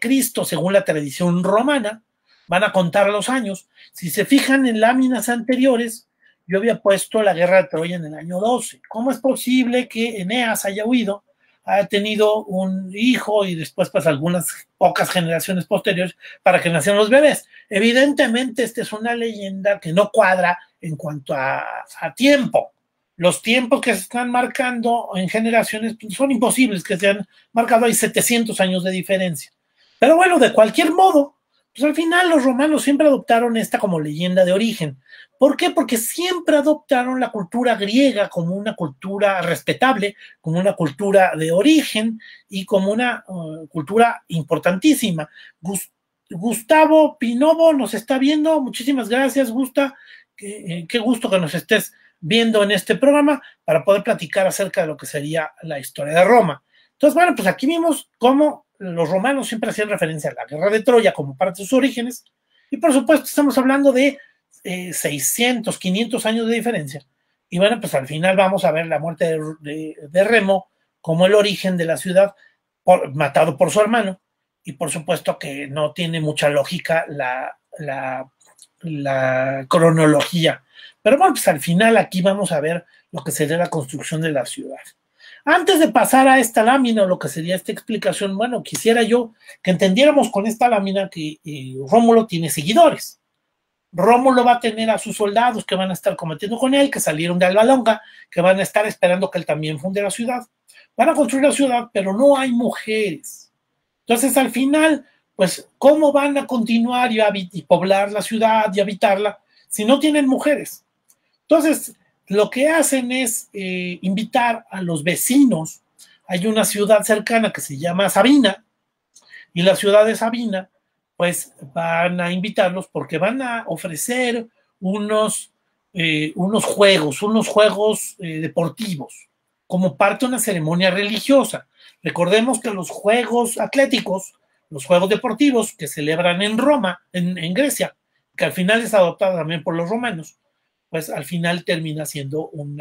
Cristo, según la tradición romana. Van a contar los años. Si se fijan en láminas anteriores, yo había puesto la guerra de Troya en el año 12. ¿Cómo es posible que Eneas haya huido ha tenido un hijo y después pues algunas pocas generaciones posteriores para que nacieran los bebés. Evidentemente esta es una leyenda que no cuadra en cuanto a, tiempo. Los tiempos que se están marcando en generaciones pues, son imposibles que sean han marcado, hay 700 años de diferencia. Pero bueno, de cualquier modo, pues al final los romanos siempre adoptaron esta como leyenda de origen. ¿Por qué? Porque siempre adoptaron la cultura griega como una cultura respetable, como una cultura de origen y como una uh, cultura importantísima. Gustavo Pinovo nos está viendo. Muchísimas gracias, Gusta. Eh, qué gusto que nos estés viendo en este programa para poder platicar acerca de lo que sería la historia de Roma. Entonces, bueno, pues aquí vimos cómo los romanos siempre hacían referencia a la guerra de Troya como parte de sus orígenes, y por supuesto estamos hablando de 600, eh, 500 años de diferencia. Y bueno, pues al final vamos a ver la muerte de, Remo como el origen de la ciudad, por, matado por su hermano, y por supuesto que no tiene mucha lógica la, la cronología. Pero bueno, pues al final aquí vamos a ver lo que sería la construcción de la ciudad. Antes de pasar a esta lámina, o lo que sería esta explicación, bueno, quisiera yo que entendiéramos con esta lámina que eh, Rómulo tiene seguidores. Rómulo va a tener a sus soldados que van a estar cometiendo con él, que salieron de Alba Longa, que van a estar esperando que él también funde la ciudad. Van a construir la ciudad, pero no hay mujeres. Entonces, al final, pues, ¿cómo van a continuar y, y poblar la ciudad y habitarla si no tienen mujeres? Entonces, lo que hacen es eh, invitar a los vecinos. Hay una ciudad cercana que se llama Sabina, y la ciudad de Sabina, pues van a invitarlos porque van a ofrecer unos, eh, unos juegos, unos juegos eh, deportivos, como parte de una ceremonia religiosa. Recordemos que los juegos atléticos, los juegos deportivos que celebran en Roma, en, en Grecia, que al final es adoptada también por los romanos, pues al final termina siendo un,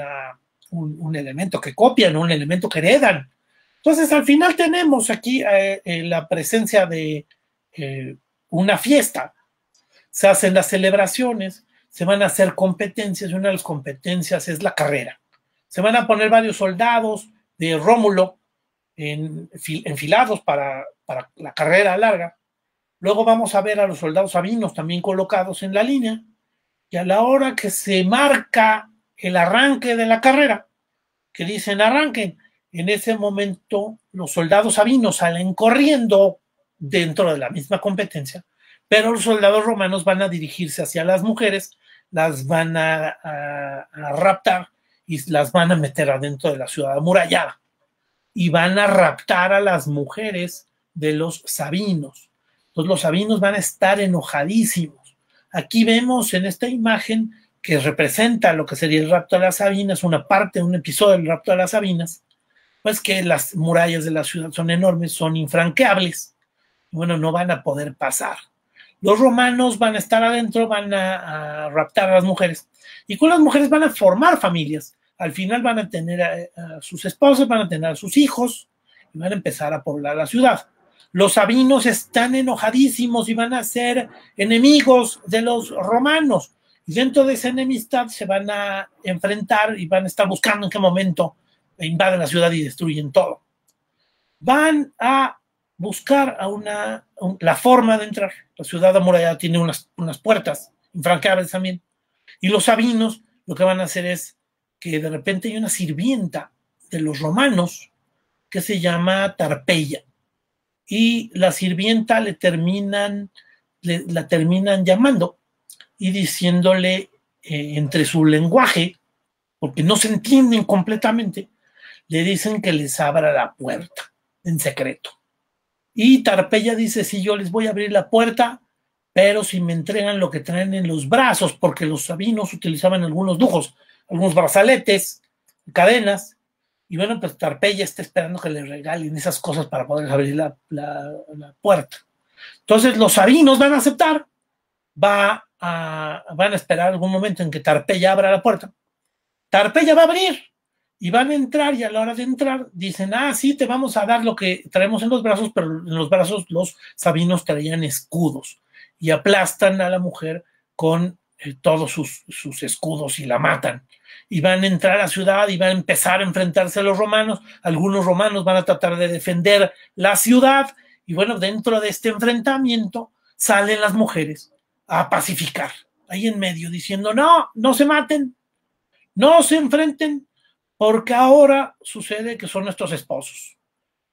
elemento que copian, un elemento que heredan. Entonces al final tenemos aquí eh, eh, la presencia de eh, una fiesta. Se hacen las celebraciones, se van a hacer competencias y una de las competencias es la carrera. Se van a poner varios soldados de Rómulo en, enfilados para la carrera larga. Luego vamos a ver a los soldados sabinos también colocados en la línea y a la hora que se marca el arranque de la carrera, que dicen arranquen, en ese momento los soldados sabinos salen corriendo dentro de la misma competencia, pero los soldados romanos van a dirigirse hacia las mujeres, las van a, raptar y las van a meter adentro de la ciudad amurallada. Y van a raptar a las mujeres de los sabinos. Entonces los sabinos van a estar enojadísimos Aquí vemos en esta imagen que representa lo que sería el rapto de las Sabinas, una parte, un episodio del rapto de las Sabinas, pues que las murallas de la ciudad son enormes, son infranqueables, bueno, no van a poder pasar. Los romanos van a estar adentro, van a, raptar a las mujeres y con las mujeres van a formar familias. Al final van a tener sus esposas, van a tener a sus hijos y van a empezar a poblar la ciudad los sabinos están enojadísimos y van a ser enemigos de los romanos. Y dentro de esa enemistad se van a enfrentar y van a estar buscando en qué momento invaden la ciudad y destruyen todo. Van a buscar la forma de entrar. La ciudad de amurallada tiene unas, unas puertas infranqueables también. Y los sabinos lo que van a hacer es que de repente hay una sirvienta de los romanos que se llama Tarpeya y la sirvienta le terminan, la terminan llamando y diciéndole eh, entre su lenguaje, porque no se entienden completamente, le dicen que les abra la puerta en secreto. Y Tarpeya dice, sí, yo les voy a abrir la puerta, pero si me entregan lo que traen en los brazos, porque los sabinos utilizaban algunos dujos, algunos brazaletes, cadenas, y bueno, pues Tarpeya está esperando que le regalen esas cosas para poder abrir la, puerta. Entonces los sabinos van a aceptar, va a, van a esperar algún momento en que Tarpeya abra la puerta. Tarpeya va a abrir y van a entrar y a la hora de entrar dicen, ah, sí, te vamos a dar lo que traemos en los brazos, pero en los brazos los sabinos traían escudos y aplastan a la mujer con eh, todos sus, escudos y la matan. Y van a entrar a la ciudad y van a empezar a enfrentarse a los romanos. Algunos romanos van a tratar de defender la ciudad. Y bueno, dentro de este enfrentamiento salen las mujeres a pacificar, ahí en medio, diciendo, no, no se maten, no se enfrenten, porque ahora sucede que son nuestros esposos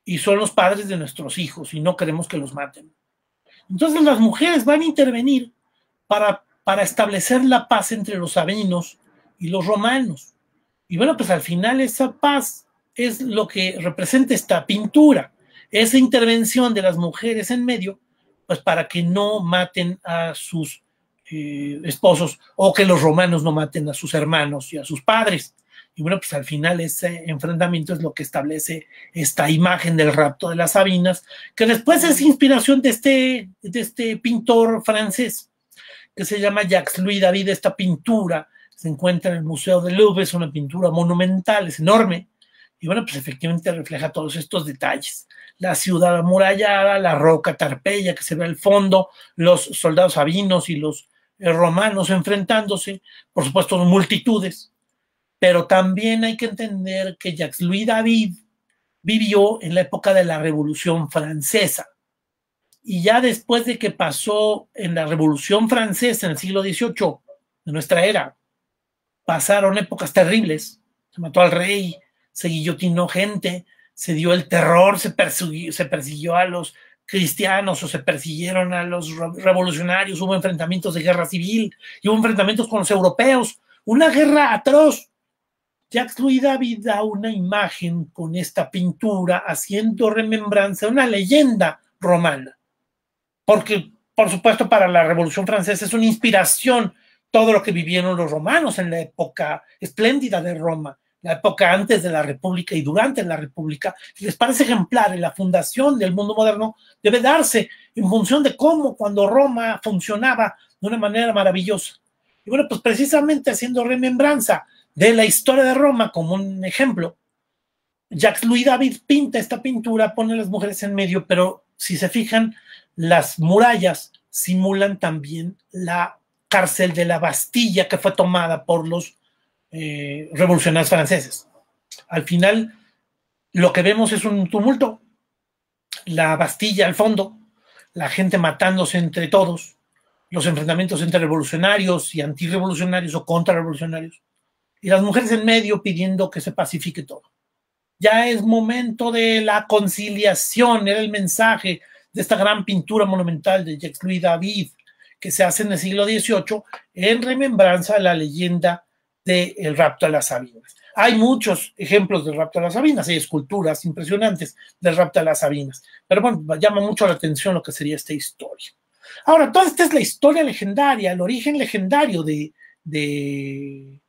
y son los padres de nuestros hijos y no queremos que los maten. Entonces las mujeres van a intervenir para para establecer la paz entre los sabinos y los romanos. Y bueno, pues al final esa paz es lo que representa esta pintura, esa intervención de las mujeres en medio, pues para que no maten a sus eh, esposos o que los romanos no maten a sus hermanos y a sus padres. Y bueno, pues al final ese enfrentamiento es lo que establece esta imagen del rapto de las Sabinas, que después es inspiración de este, este pintor francés, que se llama Jacques Louis David, esta pintura se encuentra en el Museo de Louvre, es una pintura monumental, es enorme, y bueno, pues efectivamente refleja todos estos detalles. La ciudad amurallada, la roca Tarpeya que se ve al fondo, los soldados sabinos y los eh, romanos enfrentándose, por supuesto, multitudes. Pero también hay que entender que Jacques Louis David vivió en la época de la Revolución Francesa. Y ya después de que pasó en la Revolución Francesa en el siglo XVIII, de nuestra era, pasaron épocas terribles. Se mató al rey, se guillotinó gente, se dio el terror, se persiguió, a los cristianos o se persiguieron a los revolucionarios, hubo enfrentamientos de guerra civil y hubo enfrentamientos con los europeos, una guerra atroz. Ya Louis David da una imagen con esta pintura haciendo remembranza a una leyenda romana porque por supuesto para la Revolución Francesa es una inspiración todo lo que vivieron los romanos en la época espléndida de Roma, la época antes de la República y durante la República. Si les parece ejemplar, en la fundación del mundo moderno debe darse en función de cómo cuando Roma funcionaba de una manera maravillosa. Y bueno, pues precisamente haciendo remembranza de la historia de Roma como un ejemplo, Jacques Louis David pinta esta pintura, pone las mujeres en medio, pero si se fijan, las murallas simulan también la cárcel de la Bastilla que fue tomada por los eh, revolucionarios franceses. Al final, lo que vemos es un tumulto, la Bastilla al fondo, la gente matándose entre todos, los enfrentamientos entre revolucionarios y antirrevolucionarios o contrarrevolucionarios, y las mujeres en medio pidiendo que se pacifique todo. Ya es momento de la conciliación, era el mensaje, de esta gran pintura monumental de Jacques-Louis David, que se hace en el siglo XVIII en remembranza a la leyenda del el rapto a las Sabinas. Hay muchos ejemplos del rapto a las Sabinas, hay esculturas impresionantes del rapto a las Sabinas, pero bueno, llama mucho la atención lo que sería esta historia. Ahora, toda esta es la historia legendaria, el origen legendario de, de,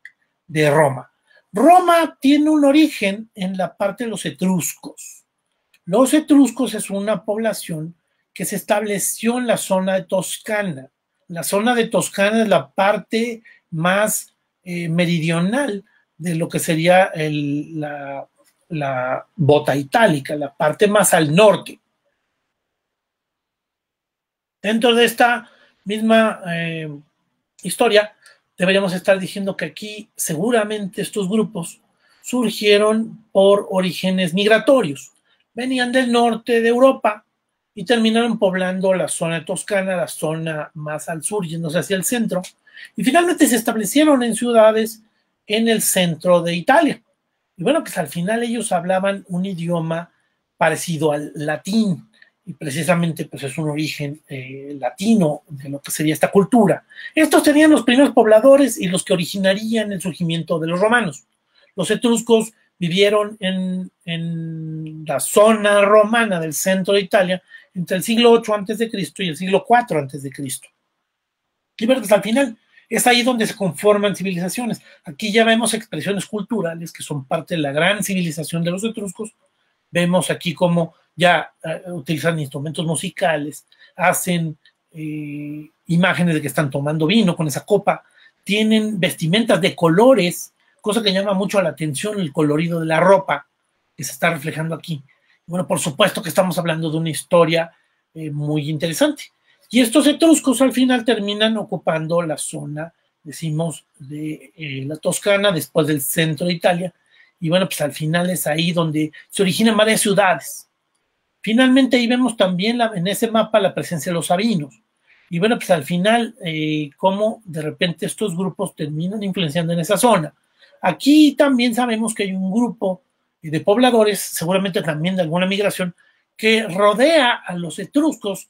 de Roma. Roma tiene un origen en la parte de los etruscos. Los etruscos es una población que se estableció en la zona de Toscana. La zona de Toscana es la parte más eh, meridional de lo que sería la, bota itálica, la parte más al norte. Dentro de esta misma eh, historia, deberíamos estar diciendo que aquí seguramente estos grupos surgieron por orígenes migratorios. Venían del norte de Europa, y terminaron poblando la zona toscana, la zona más al sur, yéndose hacia el centro, y finalmente se establecieron en ciudades en el centro de Italia. Y bueno, pues al final ellos hablaban un idioma parecido al latín, y precisamente pues es un origen eh, latino de lo que sería esta cultura. Estos serían los primeros pobladores y los que originarían el surgimiento de los romanos. Los etruscos vivieron en, en la zona romana del centro de Italia entre el siglo 8 antes de Cristo y el siglo 4 antes de Cristo. pues al final. Es ahí donde se conforman civilizaciones. Aquí ya vemos expresiones culturales que son parte de la gran civilización de los etruscos. Vemos aquí cómo ya eh, utilizan instrumentos musicales, hacen eh, imágenes de que están tomando vino con esa copa, tienen vestimentas de colores, cosa que llama mucho la atención el colorido de la ropa que se está reflejando aquí. Bueno, por supuesto que estamos hablando de una historia eh, muy interesante. Y estos etruscos al final terminan ocupando la zona, decimos, de eh, la Toscana, después del centro de Italia. Y bueno, pues al final es ahí donde se originan varias ciudades. Finalmente ahí vemos también en ese mapa la presencia de los sabinos. Y bueno, pues al final, eh, cómo de repente estos grupos terminan influenciando en esa zona. Aquí también sabemos que hay un grupo y de pobladores, seguramente también de alguna migración, que rodea a los etruscos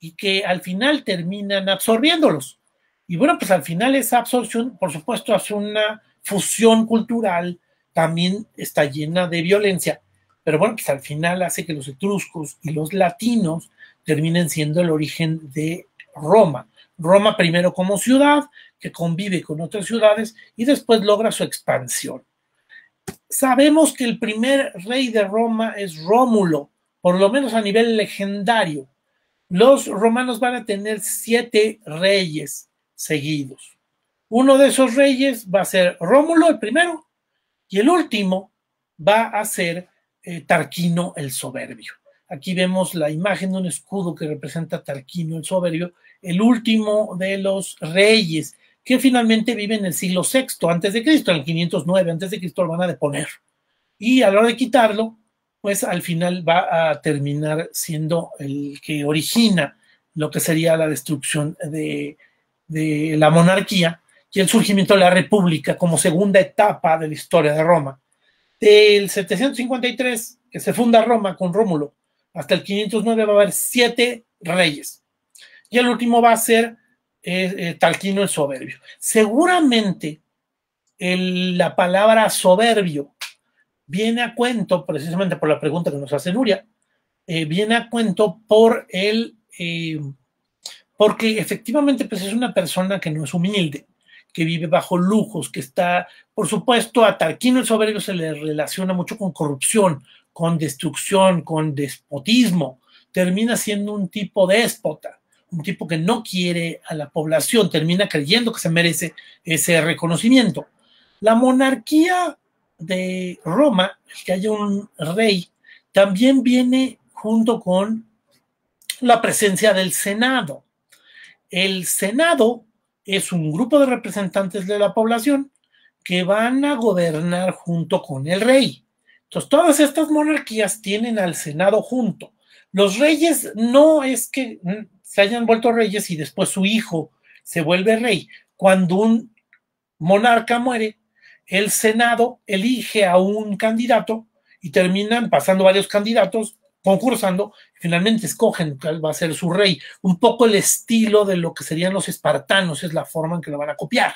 y que al final terminan absorbiéndolos. Y bueno, pues al final esa absorción, por supuesto, hace una fusión cultural, también está llena de violencia, pero bueno, pues al final hace que los etruscos y los latinos terminen siendo el origen de Roma. Roma primero como ciudad, que convive con otras ciudades y después logra su expansión. Sabemos que el primer rey de Roma es Rómulo, por lo menos a nivel legendario. Los romanos van a tener siete reyes seguidos. Uno de esos reyes va a ser Rómulo, el primero, y el último va a ser eh, Tarquino el Soberbio. Aquí vemos la imagen de un escudo que representa Tarquino el Soberbio, el último de los reyes que finalmente vive en el siglo VI antes de Cristo, en el 509 antes de Cristo lo van a deponer. Y a la hora de quitarlo, pues al final va a terminar siendo el que origina lo que sería la destrucción de, de la monarquía y el surgimiento de la república como segunda etapa de la historia de Roma. Del 753, que se funda Roma con Rómulo, hasta el 509 va a haber siete reyes. Y el último va a ser eh, talquino el soberbio. Seguramente la palabra soberbio viene a cuento, precisamente por la pregunta que nos hace Nuria, eh, viene a cuento por el, eh, porque efectivamente pues, es una persona que no es humilde, que vive bajo lujos, que está, por supuesto, a Talquino el soberbio se le relaciona mucho con corrupción, con destrucción, con despotismo, termina siendo un tipo déspota un tipo que no quiere a la población, termina creyendo que se merece ese reconocimiento. La monarquía de Roma, el que haya un rey, también viene junto con la presencia del Senado. El Senado es un grupo de representantes de la población que van a gobernar junto con el rey. Entonces, todas estas monarquías tienen al Senado junto. Los reyes no es que se hayan vuelto reyes y después su hijo se vuelve rey. Cuando un monarca muere, el Senado elige a un candidato y terminan pasando varios candidatos, concursando, finalmente escogen cuál va a ser su rey. Un poco el estilo de lo que serían los espartanos, es la forma en que lo van a copiar.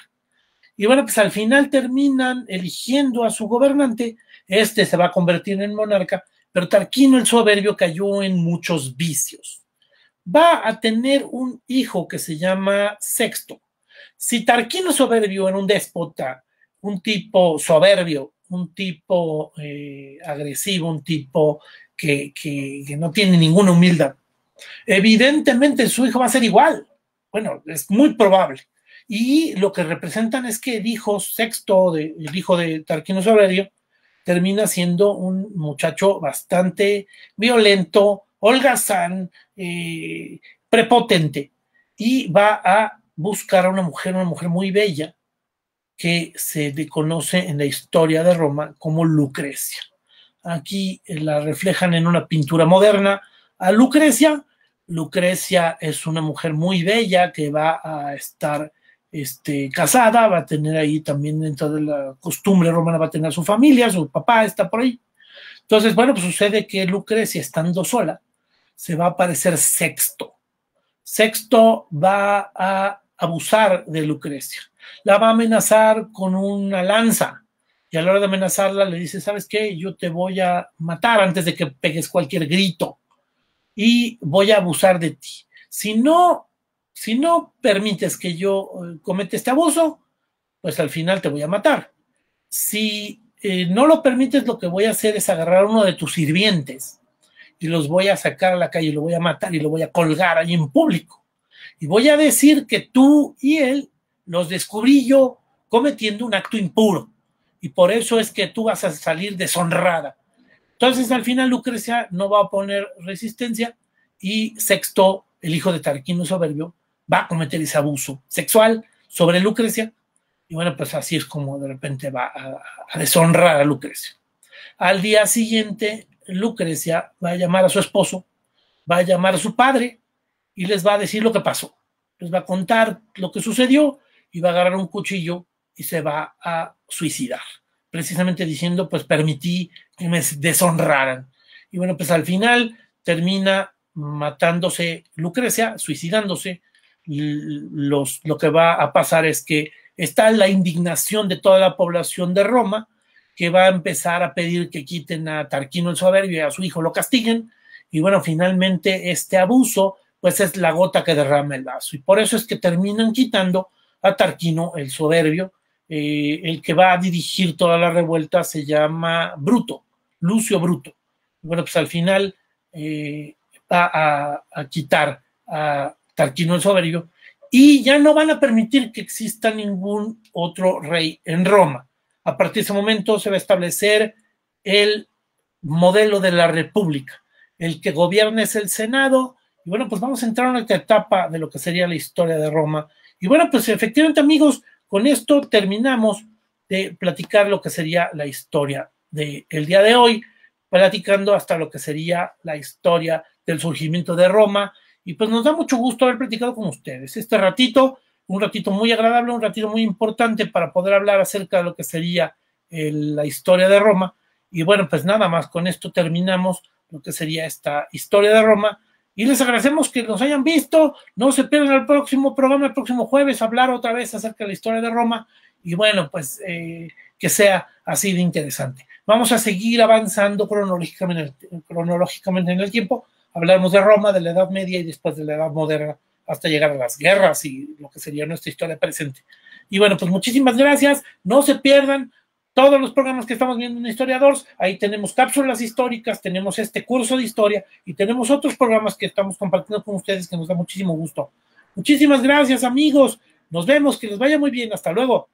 Y bueno, pues al final terminan eligiendo a su gobernante, este se va a convertir en monarca, pero Tarquino el soberbio cayó en muchos vicios va a tener un hijo que se llama Sexto. Si Tarquino Soberbio era un déspota, un tipo soberbio, un tipo eh, agresivo, un tipo que, que, no tiene ninguna humildad, evidentemente su hijo va a ser igual. Bueno, es muy probable. Y lo que representan es que el hijo Sexto, de, el hijo de Tarquino Soberbio, termina siendo un muchacho bastante violento, Olga San, eh, prepotente, y va a buscar a una mujer, una mujer muy bella, que se conoce en la historia de Roma como Lucrecia. Aquí la reflejan en una pintura moderna a Lucrecia. Lucrecia es una mujer muy bella que va a estar este, casada, va a tener ahí también dentro de la costumbre romana, va a tener su familia, su papá está por ahí. Entonces, bueno, pues sucede que Lucrecia, estando sola, se va a parecer Sexto. Sexto va a abusar de Lucrecia. La va a amenazar con una lanza. Y a la hora de amenazarla le dice, ¿sabes qué? Yo te voy a matar antes de que pegues cualquier grito. Y voy a abusar de ti. Si no, si no permites que yo eh, cometa este abuso, pues al final te voy a matar. Si eh, no lo permites, lo que voy a hacer es agarrar uno de tus sirvientes y los voy a sacar a la calle, y lo voy a matar y lo voy a colgar ahí en público. Y voy a decir que tú y él los descubrí yo cometiendo un acto impuro. Y por eso es que tú vas a salir deshonrada. Entonces al final Lucrecia no va a poner resistencia y Sexto, el hijo de Tarquino Soberbio, va a cometer ese abuso sexual sobre Lucrecia. Y bueno, pues así es como de repente va a deshonrar a Lucrecia. Al día siguiente, Lucrecia va a llamar a su esposo, va a llamar a su padre y les va a decir lo que pasó. Les va a contar lo que sucedió y va a agarrar un cuchillo y se va a suicidar, precisamente diciendo, pues permití que me deshonraran. Y bueno, pues al final termina matándose Lucrecia, suicidándose. lo que va a pasar es que está la indignación de toda la población de Roma, que va a empezar a pedir que quiten a Tarquino el soberbio y a su hijo lo castiguen. Y bueno, finalmente este abuso, pues es la gota que derrama el vaso. Y por eso es que terminan quitando a Tarquino el soberbio. Eh, el que va a dirigir toda la revuelta se llama Bruto, Lucio Bruto. bueno, pues al final eh, va a quitar a Tarquino el soberbio y ya no van a permitir que exista ningún otro rey en Roma. A partir de ese momento se va a establecer el modelo de la República. El que gobierna es el Senado. Y bueno, pues vamos a entrar en esta etapa de lo que sería la historia de Roma. Y bueno, pues efectivamente amigos, con esto terminamos de platicar lo que sería la historia del día de hoy, platicando hasta lo que sería la historia del surgimiento de Roma. Y pues nos da mucho gusto haber platicado con ustedes este ratito un ratito muy agradable, un ratito muy importante para poder hablar acerca de lo que sería eh, la historia de Roma. Y bueno, pues nada más, con esto terminamos lo que sería esta historia de Roma. Y les agradecemos que nos hayan visto. No se pierdan el próximo programa, el próximo jueves, hablar otra vez acerca de la historia de Roma. Y bueno, pues eh, que sea así de interesante. Vamos a seguir avanzando cronológicamente, cronológicamente en el tiempo. Hablamos de Roma, de la Edad Media y después de la Edad Moderna hasta llegar a las guerras y lo que sería nuestra historia presente. Y bueno, pues muchísimas gracias. No se pierdan todos los programas que estamos viendo en Historiadores. Ahí tenemos cápsulas históricas, tenemos este curso de historia y tenemos otros programas que estamos compartiendo con ustedes que nos da muchísimo gusto. Muchísimas gracias, amigos. Nos vemos, que les vaya muy bien. Hasta luego.